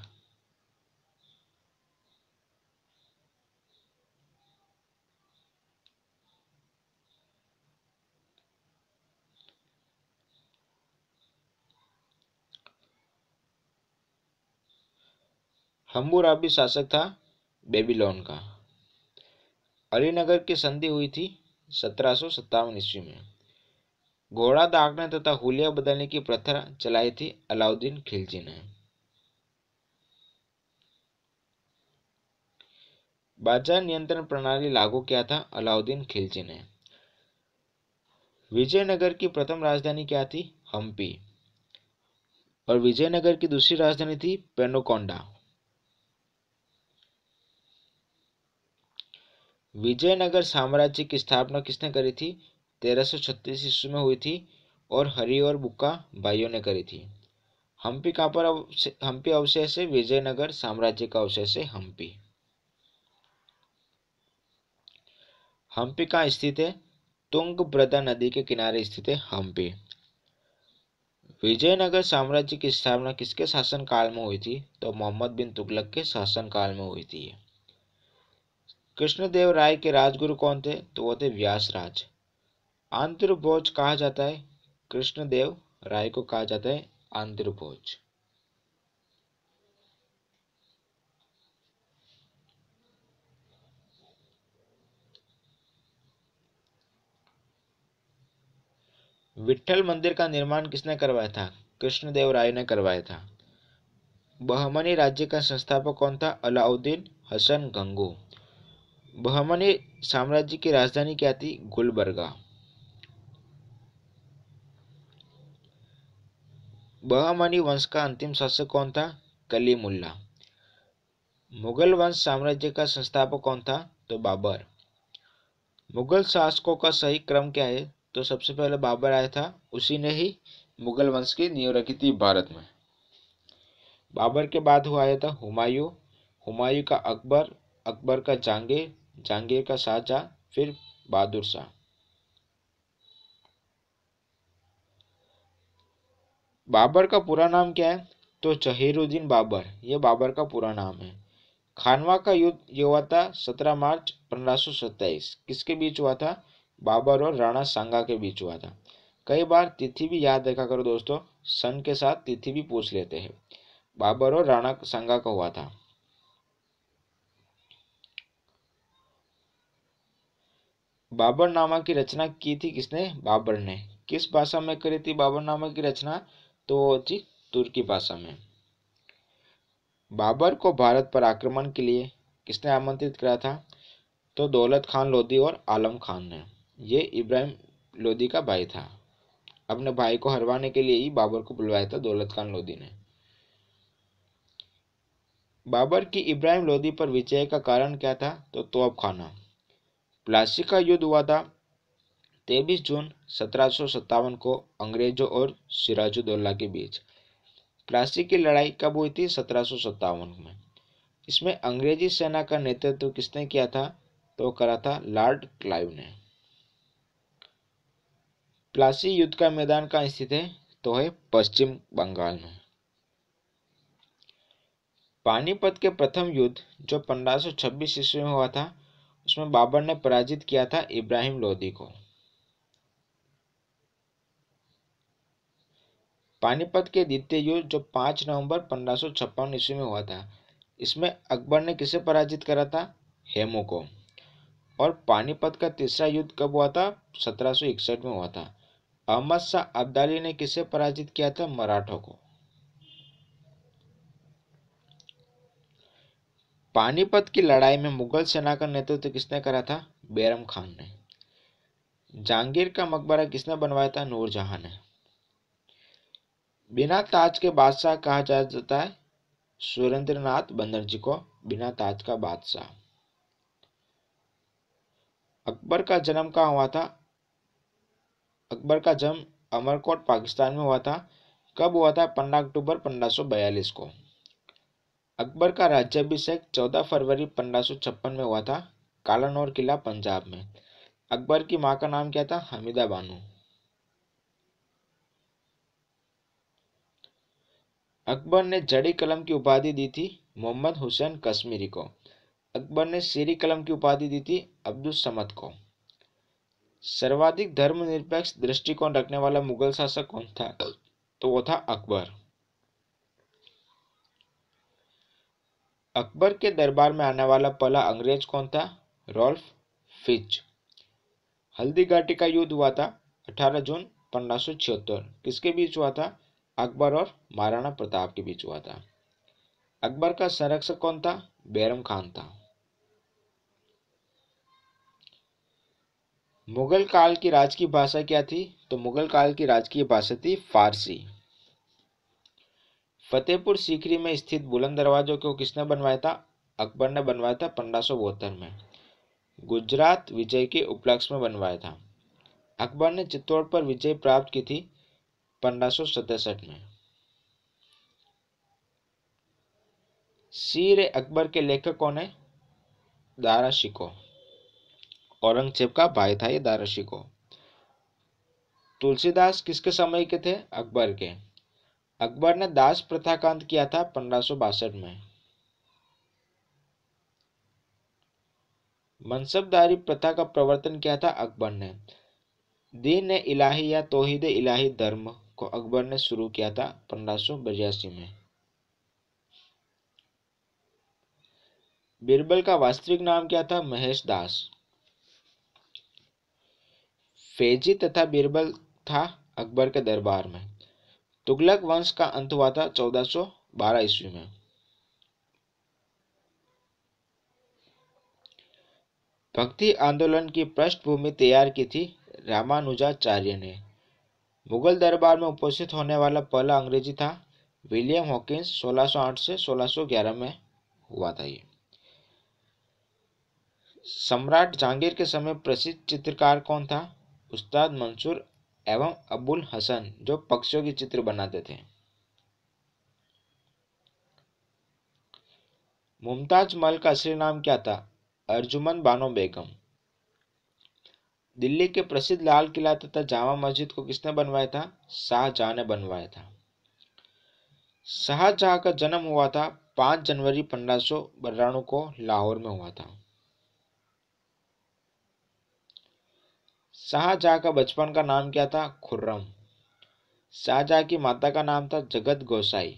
हम्बुराबी शासक था बेबीलोन का अलीनगर की संधि हुई थी सत्रह सौ सत्तावन ईस्वी में घोड़ा दागने तथा हुलिया बदलने की प्रथा चलाई थी अलाउद्दीन खिलजी ने बाजार नियंत्रण प्रणाली लागू किया था अलाउद्दीन खिलजी ने विजयनगर की प्रथम राजधानी क्या थी हम्पी और विजयनगर की दूसरी राजधानी थी पेनोकोंडा विजयनगर साम्राज्य की स्थापना किसने करी थी तेरह सौ छत्तीस ईस्वी में हुई थी और हरि और बुक्का भाइयों ने करी थी हम्पी कहाँ पर हम्पी अवशेष है विजयनगर साम्राज्य का अवशेष है हम्पी हम्पी कहाँ स्थित है तुंग ब्रदा नदी के किनारे स्थित है हम्पी विजयनगर साम्राज्य की स्थापना किसके शासनकाल में हुई थी तो मोहम्मद बिन तुगलक के शासनकाल में हुई थी कृष्णदेव राय के राजगुरु कौन थे तो वो थे व्यासराज आंतर्भोज कहा जाता है कृष्णदेव राय को कहा जाता है आंतर्भोज विठल मंदिर का निर्माण किसने करवाया था कृष्णदेव राय ने करवाया था बहमनी राज्य का संस्थापक कौन था अलाउद्दीन हसन गंगू बहमनी साम्राज्य की राजधानी क्या थी गुलबर्गा बहमनी वंश का अंतिम शासक कौन था कलीमुल्ला मुगल वंश साम्राज्य का संस्थापक कौन था तो बाबर मुगल शासकों का सही क्रम क्या है तो सबसे पहले बाबर आया था उसी ने ही मुगल वंश की नींव रखी थी भारत में बाबर के बाद हुआ आया था हुमायूं हुमायूं का अकबर अकबर का जांगे जहांगीर का शाहजहाँ फिर बहादुर शाह बाबर का पूरा नाम क्या है तो जहीरुद्दीन बाबर यह बाबर का पूरा नाम है खानवा का युद्ध ये हुआ था सत्रह मार्च पंद्रह किसके बीच हुआ था बाबर और राणा सांगा के बीच हुआ था कई बार तिथि भी याद रखा करो दोस्तों सन के साथ तिथि भी पूछ लेते हैं बाबर और राणा सांगा का हुआ था बाबरनामा की रचना की थी किसने बाबर ने किस भाषा में करी थी बाबर नामा की रचना तो वो थी तुर्की भाषा में बाबर को भारत पर आक्रमण के लिए किसने आमंत्रित करा था तो दौलत खान लोधी और आलम खान ने ये इब्राहिम लोधी का भाई था अपने भाई को हरवाने के लिए ही बाबर को बुलवाया था दौलत खान लोधी ने बाबर की इब्राहिम लोधी पर विजय का कारण क्या था तो तोप खाना प्लासी का युद्ध हुआ था तेबीस जून सत्रह को अंग्रेजों और सिराजुद्दौला के बीच प्लासी की लड़ाई कब हुई थी सत्रह में इसमें अंग्रेजी सेना का नेतृत्व किसने किया था तो करा था लॉर्ड क्लाइव ने प्लासी युद्ध का मैदान कहाँ स्थित है तो है पश्चिम बंगाल में पानीपत के प्रथम युद्ध जो 1526 ईस्वी में हुआ था उसमें बाबर ने पराजित किया था इब्राहिम लोधी को पानीपत के द्वितीय युद्ध जो 5 नवंबर पंद्रह ईस्वी में हुआ था इसमें अकबर ने किसे पराजित करा था हेमू को और पानीपत का तीसरा युद्ध कब हुआ था 1761 में हुआ था अहमद शाह अब्दाली ने किसे पराजित किया था मराठों को पानीपत की लड़ाई में मुगल सेना का नेतृत्व तो किसने करा था बैरम खान ने जहांगीर का मकबरा किसने बनवाया था नूरजहां ने बिना ताज के बादशाह कहा जाता है सुरेंद्रनाथ बनर्जी को बिना ताज का बादशाह अकबर का जन्म कहाँ हुआ था अकबर का जन्म अमरकोट पाकिस्तान में हुआ था कब हुआ था पंद्रह अक्टूबर बयालीस को अकबर का राज्याभिषेक 14 फरवरी पंद्रह में हुआ था कालानौर किला पंजाब में अकबर की माँ का नाम क्या था हमीदा बानू अकबर ने जड़ी कलम की उपाधि दी थी मोहम्मद हुसैन कश्मीरी को अकबर ने सीरी कलम की उपाधि दी थी अब्दुल समद को सर्वाधिक धर्मनिरपेक्ष दृष्टिकोण रखने वाला मुगल शासक कौन था तो वो था अकबर अकबर के दरबार में आने वाला पहला अंग्रेज कौन था रॉल्फ फिच हल्दी घाटी का युद्ध हुआ था 18 जून पंद्रह किसके बीच हुआ था अकबर और महाराणा प्रताप के बीच हुआ था अकबर का संरक्षक कौन था बैरम खान था मुगल काल की राजकीय भाषा क्या थी तो मुगल काल की राजकीय भाषा थी फारसी फतेहपुर सीकरी में स्थित बुलंद दरवाजों को किसने बनवाया था अकबर ने बनवाया था पंद्रह में गुजरात विजय के उपलक्ष्य में बनवाया था अकबर ने चित्तौड़ पर विजय प्राप्त की थी पंद्रह में सीर अकबर के लेखक कौन है दारा शिको औरंगजेब का भाई था ये दारा शिको तुलसीदास किसके समय के थे अकबर के अकबर ने दास प्रथा का अंत किया था पंद्रह में मनसबदारी प्रथा का प्रवर्तन किया था अकबर ने दीन इलाही या तोहिद इलाही धर्म को अकबर ने शुरू किया था पंद्रह में बीरबल का वास्तविक नाम क्या था महेश दास फेजी तथा बीरबल था अकबर के दरबार में तुगलक वंश का अंत हुआ था 1412 ईस्वी में भक्ति आंदोलन की पृष्ठभूमि तैयार की थी रामानुजाचार्य ने मुगल दरबार में उपस्थित होने वाला पहला अंग्रेजी था विलियम हॉकिंस 1608 से 1611 में हुआ था ये सम्राट जहांगीर के समय प्रसिद्ध चित्रकार कौन था उस्ताद मंसूर एवं अबुल हसन जो पक्षियों के चित्र बनाते थे मुमताज मल का असली नाम क्या था अर्जुमन बानो बेगम दिल्ली के प्रसिद्ध लाल किला तथा जामा मस्जिद को किसने बनवाया था शाहजहा ने बनवाया था शाहजहा का जन्म हुआ था पांच जनवरी पंद्रह को लाहौर में हुआ था शाहजहाँ का बचपन का नाम क्या था खुर्रम शाहजहाँ की माता का नाम था जगत गोसाई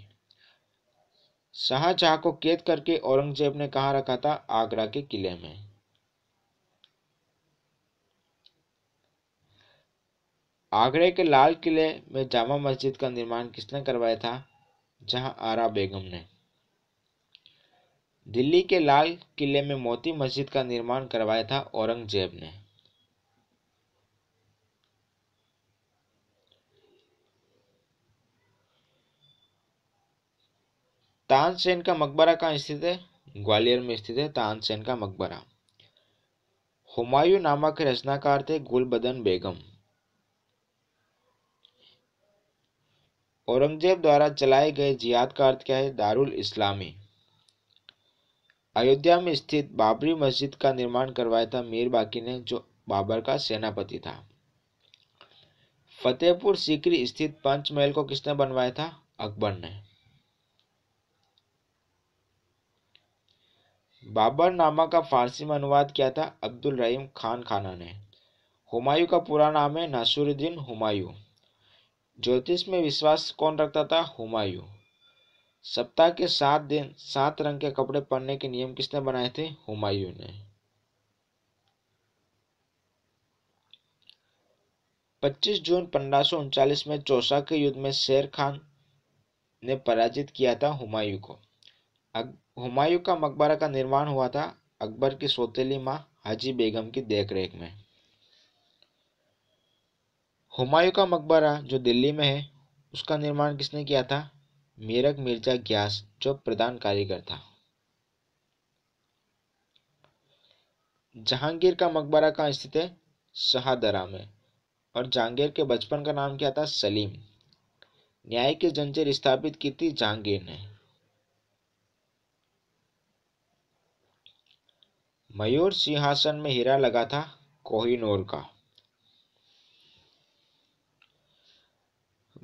शाहजहाँ को कैद करके औरंगजेब ने कहा रखा था आगरा के किले में आगरे के लाल किले में जामा मस्जिद का निर्माण किसने करवाया था जहां आरा बेगम ने दिल्ली के लाल किले में मोती मस्जिद का निर्माण करवाया था औरंगजेब ने तानसेन का मकबरा कहाँ स्थित है ग्वालियर में स्थित है तानसेन का मकबरा हुमायूं नामक रचनाकार थे गुलबदन बेगम औरंगजेब द्वारा चलाए गए जियाद का अर्थ क्या है दारुल इस्लामी अयोध्या में स्थित बाबरी मस्जिद का निर्माण करवाया था मीर बाकी ने जो बाबर का सेनापति था फतेहपुर सीकरी स्थित पंचमहल को किसने बनवाया था अकबर ने बाबर नामा का फ़ारसी में अनुवाद किया था अब्दुल रहीम खान खाना ने हुमायूं का पूरा नाम है नासुरुद्दीन हुमायूं ज्योतिष में विश्वास कौन रखता था हुमायूं सप्ताह के सात दिन सात रंग के कपड़े पहनने के नियम किसने बनाए थे हुमायूं ने पच्चीस जून पंद्रह में चौसा के युद्ध में शेर खान ने पराजित किया था हुमायूं को हुमायूं का मकबरा का निर्माण हुआ था अकबर की सौतेली माँ हाजी बेगम की देखरेख में हुमायूं का मकबरा जो दिल्ली में है उसका निर्माण किसने किया था मीरक मिर्जा ग्यास जो प्रधान कारीगर था जहांगीर का मकबरा कहाँ स्थित है शहादरा में और जहांगीर के बचपन का नाम क्या था सलीम न्याय के जंजीर स्थापित की थी जहांगीर ने मयूर सिंहासन में हीरा लगा था कोहिनूर का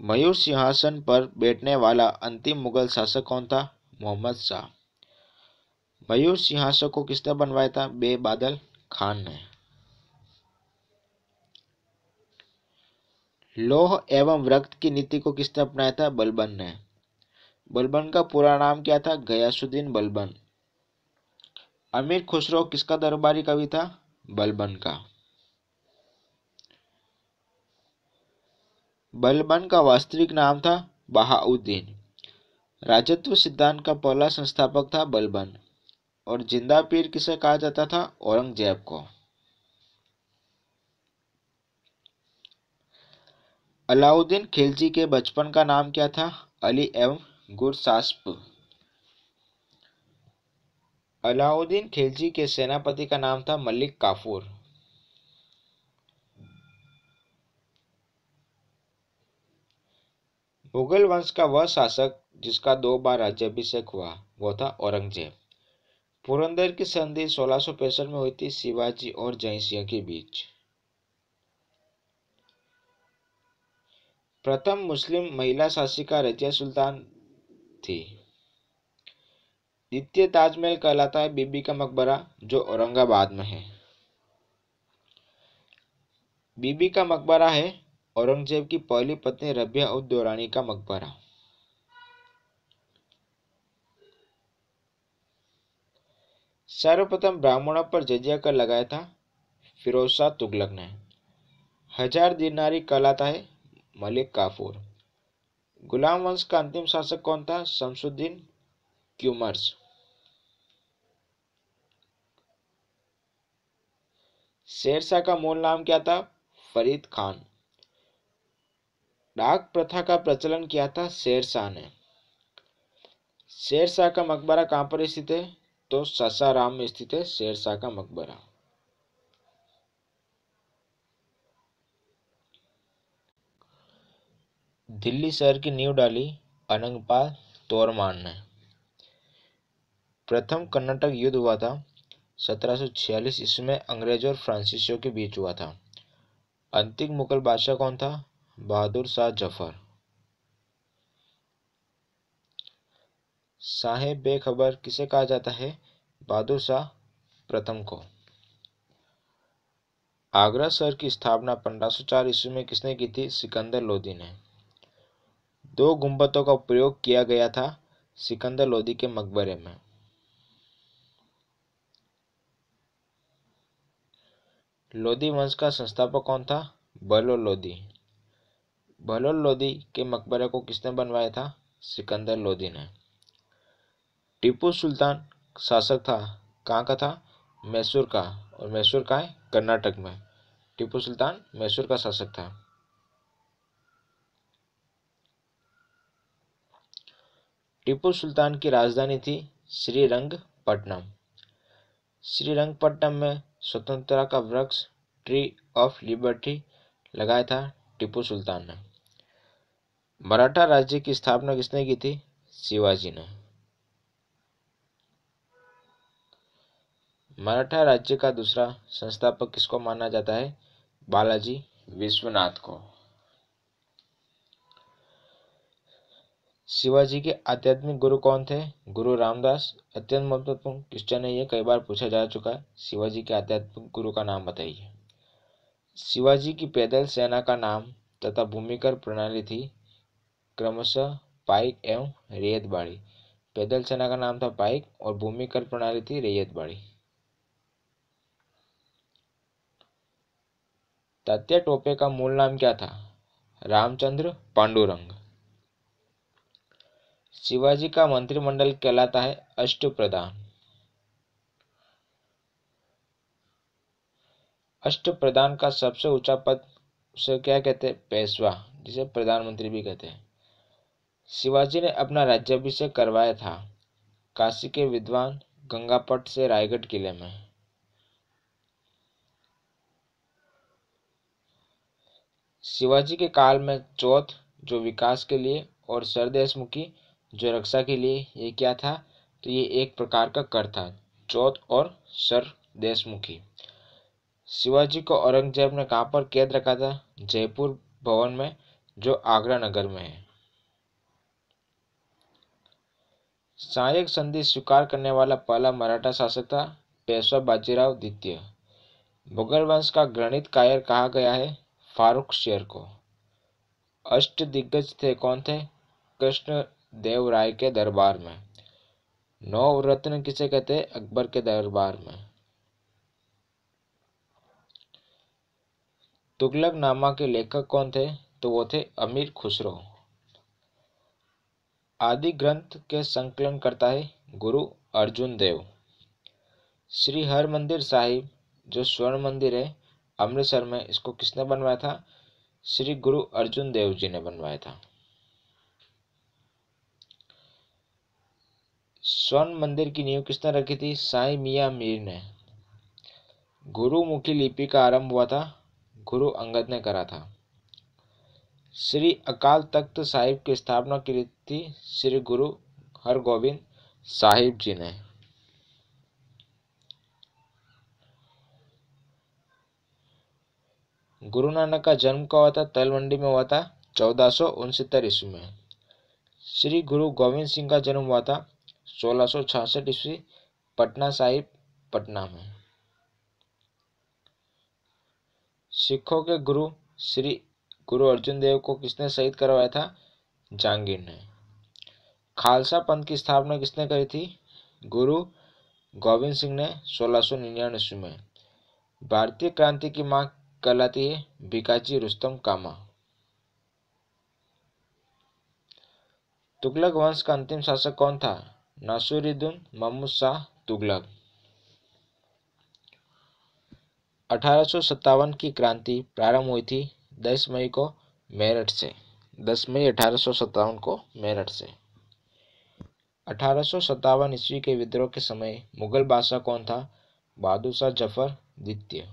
मयूर सिंहासन पर बैठने वाला अंतिम मुगल शासक कौन था मोहम्मद शाह मयूर सिंहासन को किसने बनवाया था बे बादल खान ने लोह एवं रक्त की नीति को किसने अपनाया था बलबन ने बलबन का पूरा नाम क्या था गयासुद्दीन बलबन अमीर खुसरो किसका दरबारी कवि था बलबन का बलबन का वास्तविक नाम था बहाउद्दीन राजत्व सिद्धांत का पहला संस्थापक था बलबन और जिंदा पीर किसे कहा जाता था औरंगजेब को अलाउद्दीन खिलजी के बचपन का नाम क्या था अली एवं गुरसास्प अलाउद्दीन खिलजी के सेनापति का नाम था मलिक काफूर मुगल वंश का वह शासक जिसका दो बार राज्याभिषेक हुआ वह था औरंगजेब पुरंदर की संधि सोलह में हुई थी शिवाजी और जय के बीच प्रथम मुस्लिम महिला शासिका रजिया सुल्तान थी द्वितीय ताजमहल कहलाता है बीबी का मकबरा जो औरंगाबाद में है बीबी का मकबरा है औरंगजेब की पहली पत्नी रबिया उद दौरानी का मकबरा सर्वप्रथम ब्राह्मणों पर जजिया कर लगाया था फिरोज शाह तुगलक ने हजार दिनारी कहलाता है मलिक काफूर गुलाम वंश का अंतिम शासक कौन था शमसुद्दीन क्यूमर्स शेरशाह का मूल नाम क्या था फरीद खान डाक प्रथा का प्रचलन किया था शेरशाह ने शेरशाह का मकबरा कहां पर स्थित है तो ससाराम में स्थित है शेरशाह का मकबरा दिल्ली शहर की नींव डाली अनंगपाल तोरमान ने प्रथम कर्नाटक युद्ध हुआ था 1746 ईस्वी में अंग्रेजों और फ्रांसीसियों के बीच हुआ था अंतिम मुगल बादशाह कौन था बहादुर शाह जफर शाह बेखबर किसे कहा जाता है बहादुर शाह प्रथम को आगरा शहर की स्थापना 1504 ईस्वी में किसने की थी सिकंदर लोदी ने दो गुंबदों का प्रयोग किया गया था सिकंदर लोदी के मकबरे में लोधी वंश का संस्थापक कौन था बलो लोधी बलो लोधी के मकबरे को किसने बनवाया था सिकंदर लोधी ने टीपू सुल्तान शासक था कहाँ का था मैसूर का और मैसूर का है कर्नाटक में टीपू सुल्तान मैसूर का शासक था टीपू सुल्तान की राजधानी थी श्रीरंगपट्टनम श्रीरंगपट्टनम में स्वतंत्रता का वृक्ष ट्री ऑफ लिबर्टी लगाया था टीपू सुल्तान ने मराठा राज्य की स्थापना किसने की थी शिवाजी ने मराठा राज्य का दूसरा संस्थापक किसको माना जाता है बालाजी विश्वनाथ को शिवाजी के आध्यात्मिक गुरु कौन थे गुरु रामदास अत्यंत महत्वपूर्ण क्वेश्चन है ये कई बार पूछा जा चुका है शिवाजी के आध्यात्मिक गुरु का नाम बताइए शिवाजी की पैदल सेना का नाम तथा भूमिकर प्रणाली थी क्रमशः पाइक एवं रेयत बाड़ी पैदल सेना का नाम था पाइक और भूमिकर प्रणाली थी रेयत बाड़ी तत्या टोपे का मूल नाम क्या था रामचंद्र पांडुरंग शिवाजी का मंत्रिमंडल कहलाता है अष्टप्रधान अष्टप्रधान का सबसे ऊंचा पद उसे क्या कहते हैं पेशवा जिसे प्रधानमंत्री भी कहते हैं शिवाजी ने अपना राज्याभिषेक करवाया था काशी के विद्वान गंगापट से रायगढ़ किले में शिवाजी के काल में चौथ जो विकास के लिए और सरदेशमुखी जो रक्षा के लिए ये क्या था तो ये एक प्रकार का कर था चौथ और सर देशमुखी शिवाजी को औरंगजेब ने कहाँ पर कैद रखा था जयपुर भवन में जो आगरा नगर में है सहायक संधि स्वीकार करने वाला पहला मराठा शासक था पेशवा बाजीराव द्वितीय मुगल वंश का गणित कायर कहा गया है फारूक शेर को अष्ट दिग्गज थे कौन थे कृष्ण देवराय के दरबार में नौ रत्न किसे कहते अकबर के दरबार में तुगलक नामा के लेखक कौन थे तो वो थे अमीर खुसरो आदि ग्रंथ के संकलन करता है गुरु अर्जुन देव श्री हर मंदिर साहिब जो स्वर्ण मंदिर है अमृतसर में इसको किसने बनवाया था श्री गुरु अर्जुन देव जी ने बनवाया था स्वर्ण मंदिर की नींव किसने रखी थी साई मियाँ मीर ने गुरुमुखी लिपि का आरंभ हुआ था गुरु अंगद ने करा था श्री अकाल तख्त साहिब की स्थापना की थी श्री गुरु हरगोविंद साहिब जी ने गुरु नानक का जन्म कब हुआ था तलवंडी में हुआ था चौदह सौ ईस्वी में श्री गुरु गोविंद सिंह का जन्म हुआ था सोलह सौ छियासठ ईस्वी पटना साहिब पटना में सिखों के गुरु श्री गुरु अर्जुन देव को किसने शहीद करवाया था जहांगीर ने खालसा पंथ की स्थापना किसने करी थी गुरु गोविंद सिंह ने सोलह सौ ईस्वी में भारतीय क्रांति की मां कहलाती है बिकाची रुस्तम कामा तुगलक वंश का अंतिम शासक कौन था नसुरुद्दीन महमूद शाह तुगलक अठारह की क्रांति प्रारंभ हुई थी 10 मई को मेरठ से 10 मई अठारह को मेरठ से अठारह ईस्वी के विद्रोह के समय मुगल बादशाह कौन था बहादुर शाह जफर द्वितीय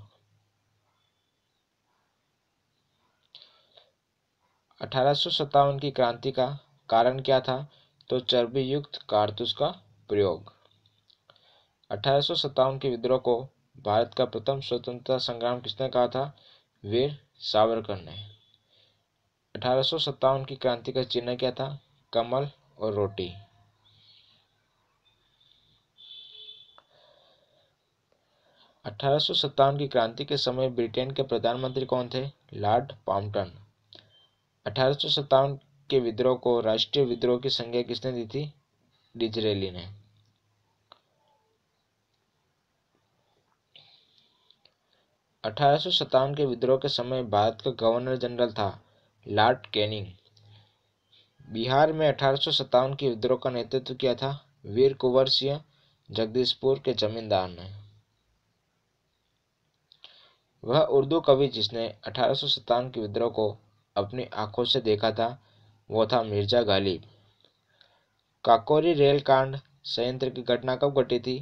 अठारह की क्रांति का कारण क्या था तो युक्त कारतूस का प्रयोग अठारह के विद्रोह को भारत का प्रथम स्वतंत्रता संग्राम किसने कहा था वीर सावरकर ने अठारह की क्रांति का चिन्ह क्या था कमल और रोटी अठारह की क्रांति के समय ब्रिटेन के प्रधानमंत्री कौन थे लॉर्ड पॉम्पटन अठारह के विद्रोह को राष्ट्रीय विद्रोह की संज्ञा किसने दी थी डिजरेली ने अठारह के विद्रोह के समय भारत का गवर्नर जनरल था लॉर्ड कैनिंग बिहार में अठारह के विद्रोह का नेतृत्व किया था वीर कुंवर सिंह जगदीशपुर के जमींदार ने वह उर्दू कवि जिसने अठारह के विद्रोह को अपनी आंखों से देखा था वो था मिर्जा गालिब काकोरी रेल कांड संयंत्र की घटना कब घटी थी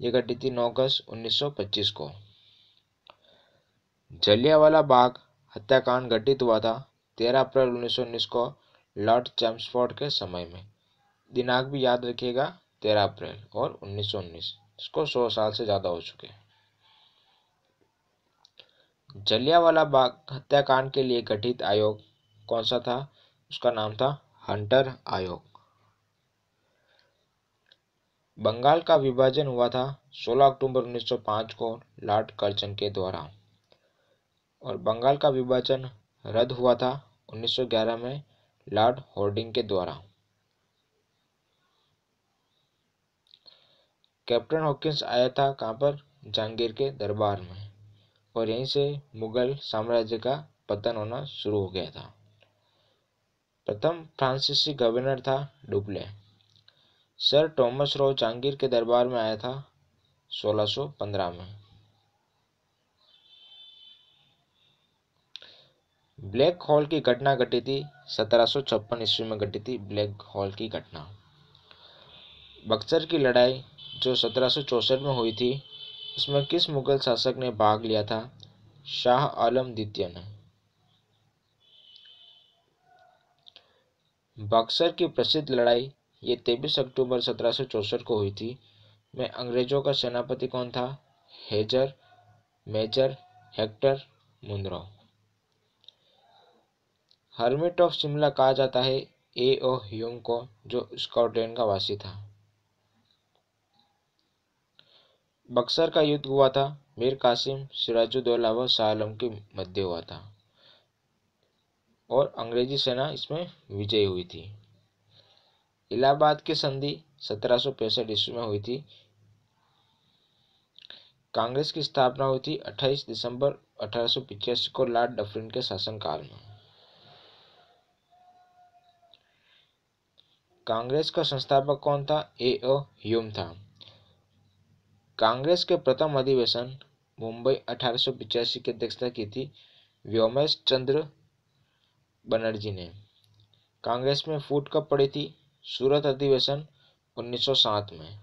ये घटी थी नौ अगस्त 1925 को जलियावाला बाग हत्याकांड घटित हुआ था 13 अप्रैल 1919 को लॉर्ड चैम्सफोर्ड के समय में दिनांक भी याद रखिएगा 13 अप्रैल और 1919 इसको 100 साल से ज़्यादा हो चुके जलियावाला बाग हत्याकांड के लिए गठित आयोग कौन सा था उसका नाम था हंटर आयोग बंगाल का विभाजन हुआ था 16 अक्टूबर 1905 को लॉर्ड कर्जन के द्वारा और बंगाल का विभाजन रद्द हुआ था 1911 में लॉर्ड होर्डिंग के द्वारा कैप्टन हॉकिंस आया था कहाँ पर जहांगीर के दरबार में और यहीं से मुगल साम्राज्य का पतन होना शुरू हो गया था प्रथम फ्रांसीसी गवर्नर था डुबले सर टॉमस रॉ जहांगीर के दरबार में आया था 1615 में ब्लैक हॉल की घटना घटी थी सत्रह ईस्वी में घटी थी ब्लैक हॉल की घटना बक्सर की लड़ाई जो सत्रह में हुई थी उसमें किस मुगल शासक ने भाग लिया था शाह आलम द्वितीय ने बक्सर की प्रसिद्ध लड़ाई ये तेईस अक्टूबर सत्रह को हुई थी में अंग्रेजों का सेनापति कौन था हेजर major Hector Munro hermit of Shimla कहा जाता है ए ओ ह्यूम को जो स्कॉटलैंड का वासी था बक्सर का युद्ध हुआ था मीर कासिम सिराजुद्दौला व शाह आलम के मध्य हुआ था और अंग्रेजी सेना इसमें विजयी हुई थी इलाहाबाद की संधि सत्रह ईस्वी में हुई थी कांग्रेस की स्थापना हुई थी 28 दिसंबर अठारह को लॉर्ड डफरिन के शासनकाल में कांग्रेस का संस्थापक कौन था ए ओ ह्यूम था कांग्रेस के प्रथम अधिवेशन मुंबई अठारह के अध्यक्षता की थी व्योमेश चंद्र बनर्जी ने कांग्रेस में फूट कब पड़ी थी सूरत अधिवेशन 1907 में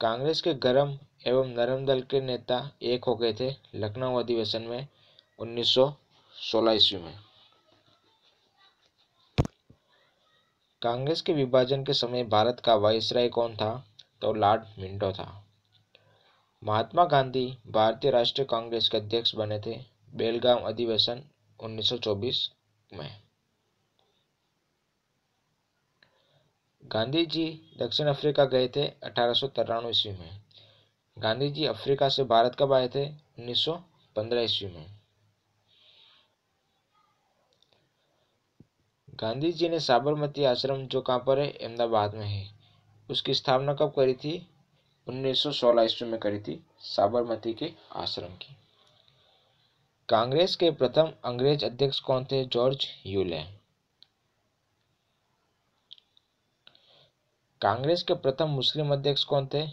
कांग्रेस के गरम एवं नरम दल के नेता एक हो गए थे लखनऊ अधिवेशन में 1916 ईस्वी में कांग्रेस के विभाजन के समय भारत का वायसराय कौन था तो लॉर्ड मिंटो था महात्मा गांधी भारतीय राष्ट्रीय कांग्रेस के अध्यक्ष बने थे बेलगाम अधिवेशन उन्नीस में गांधी जी दक्षिण अफ्रीका गए थे अठारह ईस्वी में गांधी जी अफ्रीका से भारत कब आए थे 1915 ईस्वी में गांधी जी ने साबरमती आश्रम जो कहाँ पर है अहमदाबाद में है उसकी स्थापना कब करी थी उन्नीस सौ ईस्वी में करी थी साबरमती के आश्रम की कांग्रेस के प्रथम अंग्रेज अध्यक्ष कौन थे जॉर्ज यूले कांग्रेस के प्रथम मुस्लिम अध्यक्ष कौन थे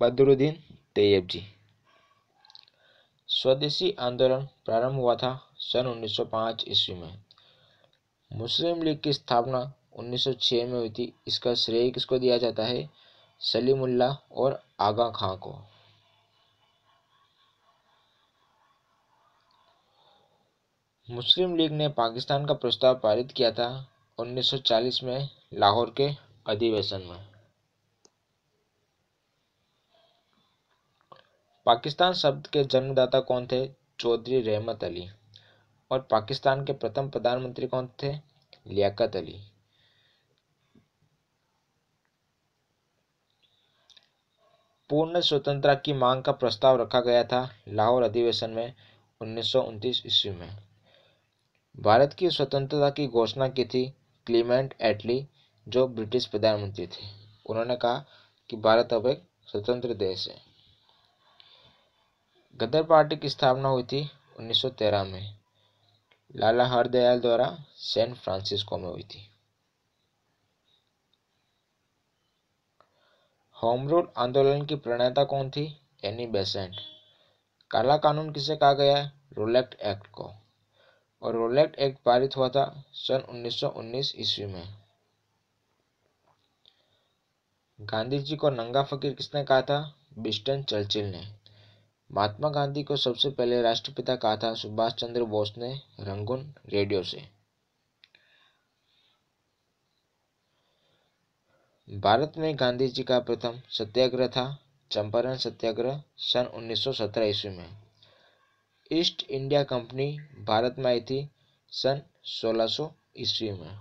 बदरुद्दीन तैयब जी स्वदेशी आंदोलन प्रारंभ हुआ था सन 1905 ईस्वी में मुस्लिम लीग की स्थापना 1906 में हुई थी इसका श्रेय किसको दिया जाता है सलीमुल्ला और आगा खां को मुस्लिम लीग ने पाकिस्तान का प्रस्ताव पारित किया था 1940 में लाहौर के अधिवेशन में पाकिस्तान शब्द के जन्मदाता कौन थे चौधरी रहमत अली और पाकिस्तान के प्रथम प्रधानमंत्री कौन थे लियाकत अली पूर्ण स्वतंत्रता की मांग का प्रस्ताव रखा गया था लाहौर अधिवेशन में उन्नीस ईस्वी में भारत की स्वतंत्रता की घोषणा की थी क्लीमेंट एटली जो ब्रिटिश प्रधानमंत्री थे उन्होंने कहा कि भारत अब एक स्वतंत्र देश है गदर पार्टी की स्थापना हुई थी 1913 में लाला हरदयाल द्वारा सैन फ्रांसिस्को में हुई थी होम रूल आंदोलन की प्रणेता कौन थी एनी बेसेंट काला कानून किसे कहा गया है रोलेक्ट एक्ट को और रोलेक्ट एक्ट पारित हुआ था सन 1919 ईस्वी में गांधी जी को नंगा फकीर किसने कहा था बिस्टन चर्चिल ने महात्मा गांधी को सबसे पहले राष्ट्रपिता कहा था सुभाष चंद्र बोस ने रंगून रेडियो से भारत में गांधी जी का प्रथम सत्याग्रह था चंपारण सत्याग्रह सन उन्नीस ईस्वी में ईस्ट इंडिया कंपनी भारत में आई थी सन 1600 ईस्वी में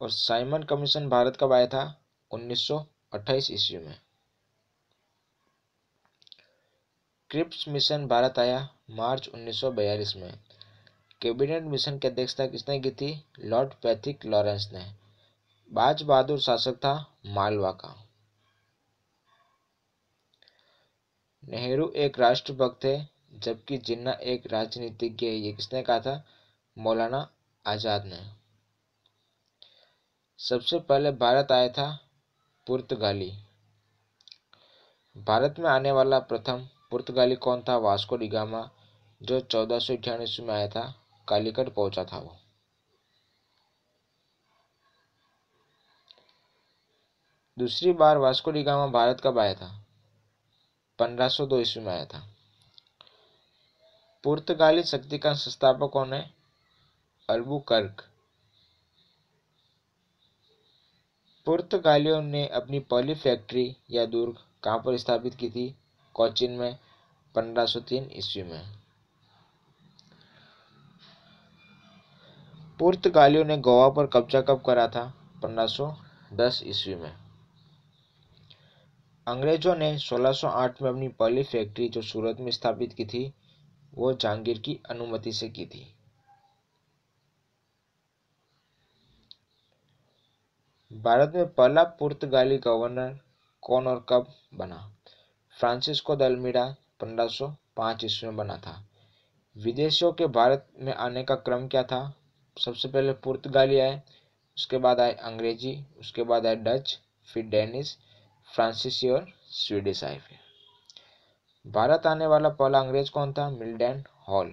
और साइमन कमीशन भारत कब आया था 1928 ईस्वी में क्रिप्स मिशन भारत आया मार्च 1942 में कैबिनेट मिशन की अध्यक्षता किसने की थी लॉर्ड पैथिक लॉरेंस ने बाज बहादुर शासक था मालवा का नेहरू एक राष्ट्रभक्त थे जबकि जिन्ना एक राजनीतिज्ञ है ये किसने कहा था मौलाना आज़ाद ने सबसे पहले भारत आया था पुर्तगाली भारत में आने वाला प्रथम पुर्तगाली कौन था वास्को डिगामा जो चौदह सौ में आया था कालीकट पहुंचा था वो दूसरी बार वास्को डिगामा भारत कब आया था 1502 ईस्वी में आया था पुर्तगाली शक्ति का संस्थापक कौन है कर्क पुर्तगालियों ने अपनी पहली फैक्ट्री या दुर्ग कहाँ पर स्थापित की थी कोचिन में 1503 ईस्वी में पुर्तगालियों ने गोवा पर कब्जा कब करा था 1510 ईस्वी में अंग्रेज़ों ने 1608 में अपनी पहली फैक्ट्री जो सूरत में स्थापित की थी वो जहांगीर की अनुमति से की थी भारत में पहला पुर्तगाली गवर्नर कौन और कब बना फ्रांसिस्को दलमीडा 1505 ईस्वी में बना था विदेशियों के भारत में आने का क्रम क्या था सबसे पहले पुर्तगाली आए उसके बाद आए अंग्रेजी उसके बाद आए डच फिर डेनिश फ्रांसीसी और स्वीडिश आए थे भारत आने वाला पहला अंग्रेज कौन था मिल्डन हॉल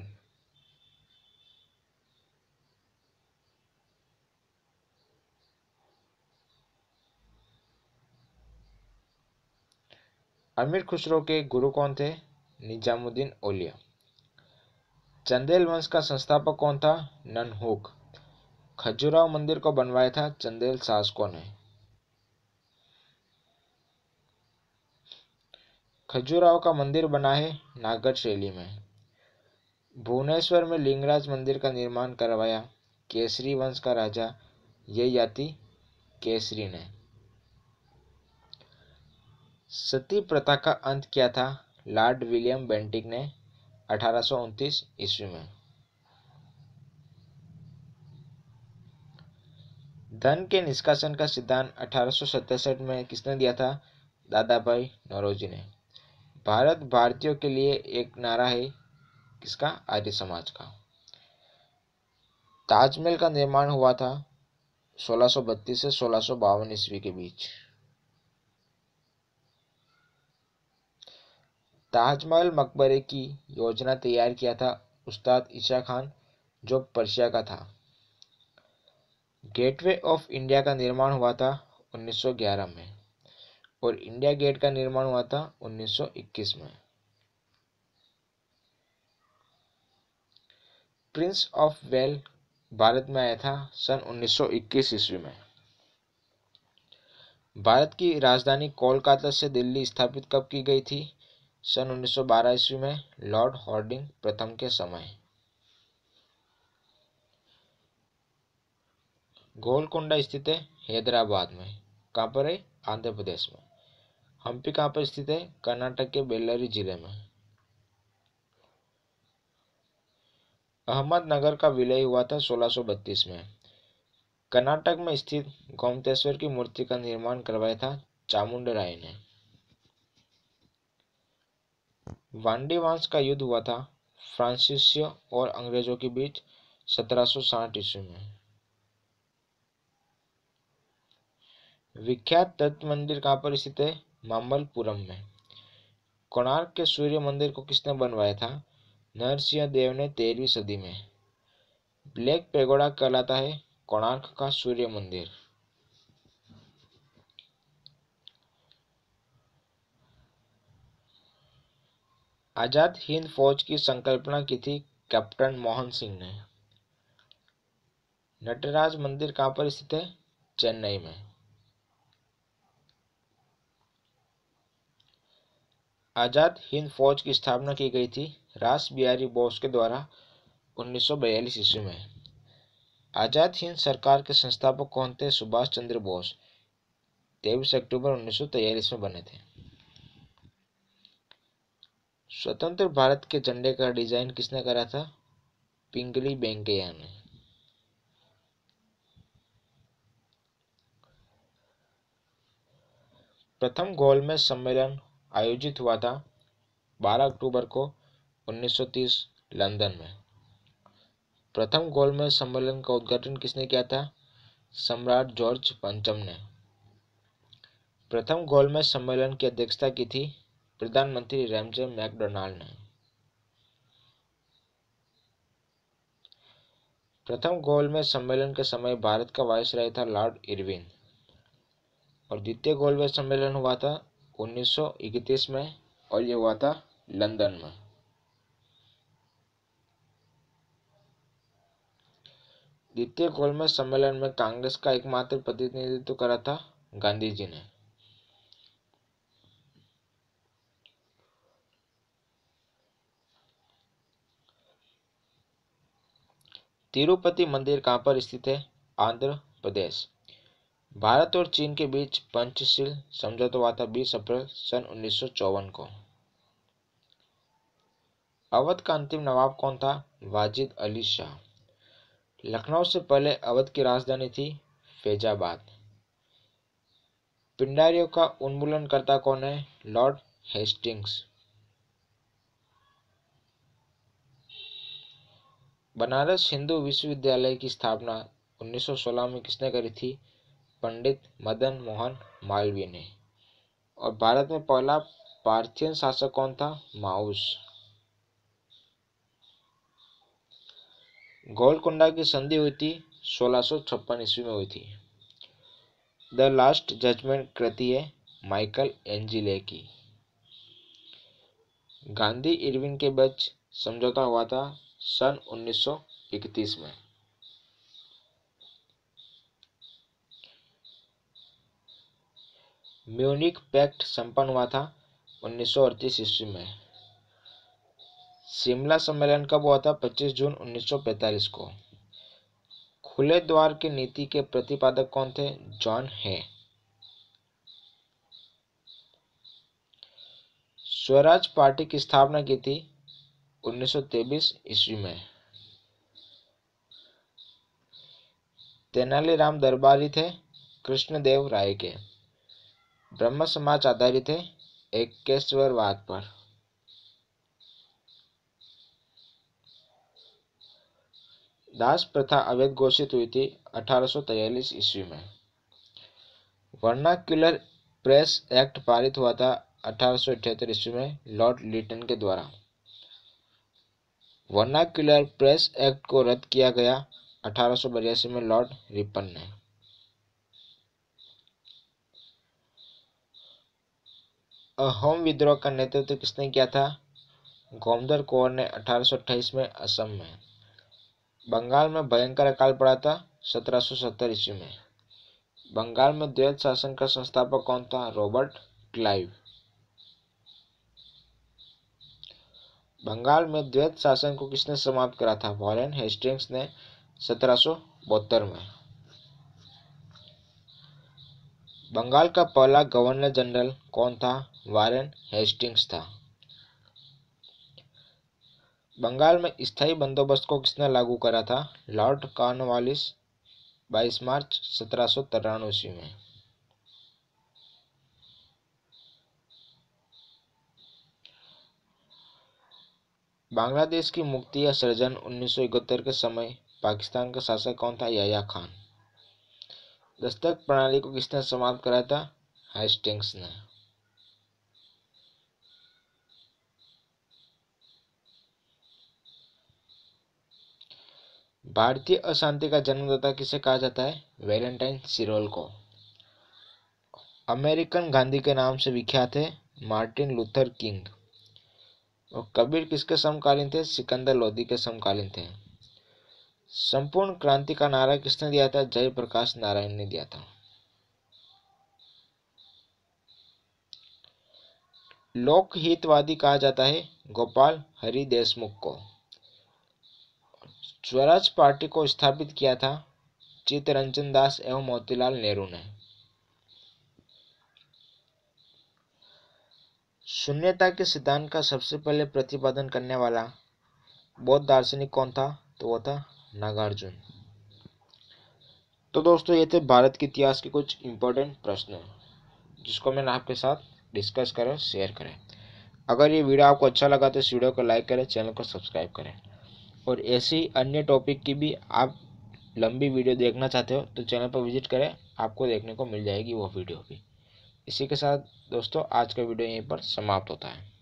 अमीर खुसरो के गुरु कौन थे निजामुद्दीन ओलिया चंदेल वंश का संस्थापक कौन था ननहुक खजुराव मंदिर को बनवाया था चंदेल सास कौन है खजुराव का मंदिर बना है नागर शैली में भुवनेश्वर में लिंगराज मंदिर का निर्माण करवाया केसरी वंश का राजा याति केसरी ने सती प्रथा का अंत किया था लॉर्ड विलियम बेंटिक ने अठारह ईस्वी में धन के निष्कासन का सिद्धांत अठारह में किसने दिया था दादा भाई नौरोजी ने भारत भारतीयों के लिए एक नारा है किसका आर्य समाज का ताजमहल का निर्माण हुआ था 1632 से सोलह ईस्वी के बीच ताजमहल मकबरे की योजना तैयार किया था उस्ताद ईशा खान जो पर्शिया का था गेटवे ऑफ इंडिया का निर्माण हुआ था 1911 में और इंडिया गेट का निर्माण हुआ था 1921 में प्रिंस ऑफ वेल भारत में आया था सन 1921 ईस्वी में भारत की राजधानी कोलकाता से दिल्ली स्थापित कब की गई थी सन 1912 ईस्वी में लॉर्ड हॉर्डिंग प्रथम के समय गोलकोंडा स्थित है हैदराबाद में कहाँ पर है आंध्र प्रदेश में हम्पी कहाँ पर स्थित है कर्नाटक के बेल्लारी जिले में अहमदनगर का विलय हुआ था 1632 में कर्नाटक में स्थित गोमतेश्वर की मूर्ति का निर्माण करवाया था चामुंड राय ने वांडी वंश का युद्ध हुआ था फ्रांसिस और अंग्रेजों के बीच सत्रह ईस्वी में विख्यात दत्त मंदिर कहाँ पर स्थित है मामलपुरम में कोणार्क के सूर्य मंदिर को किसने बनवाया था नरसिंह देव ने तेरहवीं सदी में ब्लैक पेगोडा कहलाता है कोणार्क का सूर्य मंदिर आज़ाद हिंद फौज की संकल्पना की थी कैप्टन मोहन सिंह ने नटराज मंदिर कहाँ पर स्थित है चेन्नई में आज़ाद हिंद फौज की स्थापना की गई थी रास बिहारी बोस के द्वारा 1942 ईस्वी में आज़ाद हिंद सरकार के संस्थापक कौन थे सुभाष चंद्र बोस तेईस अक्टूबर उन्नीस में बने थे स्वतंत्र भारत के झंडे का डिजाइन किसने करा था पिंगली बेंकैया ने प्रथम गोलमेज सम्मेलन आयोजित हुआ था 12 अक्टूबर को 1930 लंदन में प्रथम गोलमेज सम्मेलन का उद्घाटन किसने किया था सम्राट जॉर्ज पंचम ने प्रथम गोलमेज सम्मेलन की अध्यक्षता की थी प्रधानमंत्री रैमजे मैकडोनाल्ड ने प्रथम गोलमेज सम्मेलन के समय भारत का वायसराय था लॉर्ड इरविन और द्वितीय गोलमेज सम्मेलन हुआ था 1931 में और ये हुआ था लंदन में द्वितीय गोलमेज सम्मेलन में कांग्रेस का एकमात्र प्रतिनिधित्व करा था गांधी जी ने तिरुपति मंदिर कहां पर स्थित है आंध्र प्रदेश भारत और चीन के बीच पंचशील समझौता हुआ था बीस अप्रैल सन उन्नीस को अवध का अंतिम नवाब कौन था वाजिद अली शाह लखनऊ से पहले अवध की राजधानी थी फैजाबाद पिंडारियों का उन्मूलन करता कौन है लॉर्ड हेस्टिंग्स बनारस हिंदू विश्वविद्यालय की स्थापना 1916 में किसने करी थी पंडित मदन मोहन मालवीय ने और भारत में पहला पार्थियन शासक कौन था माउस गोलकुंडा की संधि हुई थी सोलह ईस्वी में हुई थी द लास्ट जजमेंट कृति है माइकल एंजिले की गांधी इरविन के बच समझौता हुआ था सन 1931 में म्यूनिख पैक्ट संपन्न हुआ था उन्नीस ईस्वी में शिमला सम्मेलन कब हुआ था 25 जून 1945 को खुले द्वार की नीति के प्रतिपादक कौन थे जॉन है स्वराज पार्टी की स्थापना की थी 1923 ईस्वी में तेनालीराम दरबारी थे कृष्णदेव राय के ब्रह्म समाज आधारित है एकेश्वरवाद पर दास प्रथा अवैध घोषित हुई थी अठारह ईस्वी में वर्नाक्यूलर प्रेस एक्ट पारित हुआ था अठारह ईस्वी में लॉर्ड लिटन के द्वारा वर्नाक्यूलर प्रेस एक्ट को रद्द किया गया अठारह में लॉर्ड रिपन ने होम विद्रोह का नेतृत्व तो किसने किया था गोमदर कौर ने 1828 में असम में बंगाल में भयंकर अकाल पड़ा था 1770 ईस्वी में बंगाल में द्वैत शासन का संस्थापक कौन था रॉबर्ट क्लाइव बंगाल में द्वैत शासन को किसने समाप्त करा था वॉरेन हेस्टिंग्स ने सत्रह में बंगाल का पहला गवर्नर जनरल कौन था वारेन हेस्टिंग्स था बंगाल में स्थायी बंदोबस्त को किसने लागू करा था लॉर्ड कॉर्नवालिस 22 मार्च सत्रह सो ईस्वी में बांग्लादेश की मुक्ति या सृजन उन्नीस के समय पाकिस्तान का शासक कौन था याया खान दस्तक प्रणाली को किसने समाप्त कराया था हेस्टिंग्स ने भारतीय अशांति का जन्मदाता किसे कहा जाता है वेलेंटाइन सिरोल को अमेरिकन गांधी के नाम से विख्यात है मार्टिन लूथर किंग और कबीर किसके समकालीन थे सिकंदर लोधी के समकालीन थे संपूर्ण क्रांति का नारा किसने दिया था जयप्रकाश नारायण ने दिया था लोकहितवादी कहा जाता है गोपाल हरि देशमुख को स्वराज पार्टी को स्थापित किया था चित्तरंजन दास एवं मोतीलाल नेहरू ने शून्यता के सिद्धांत का सबसे पहले प्रतिपादन करने वाला बौद्ध दार्शनिक कौन था तो वो था नागार्जुन तो दोस्तों ये थे भारत के इतिहास के कुछ इंपॉर्टेंट प्रश्न जिसको मैंने आपके साथ डिस्कस करें शेयर करें अगर ये वीडियो आपको अच्छा लगा तो इस वीडियो को लाइक करें चैनल को सब्सक्राइब करें और ऐसी अन्य टॉपिक की भी आप लंबी वीडियो देखना चाहते हो तो चैनल पर विजिट करें आपको देखने को मिल जाएगी वो वीडियो भी इसी के साथ दोस्तों आज का वीडियो यहीं पर समाप्त होता है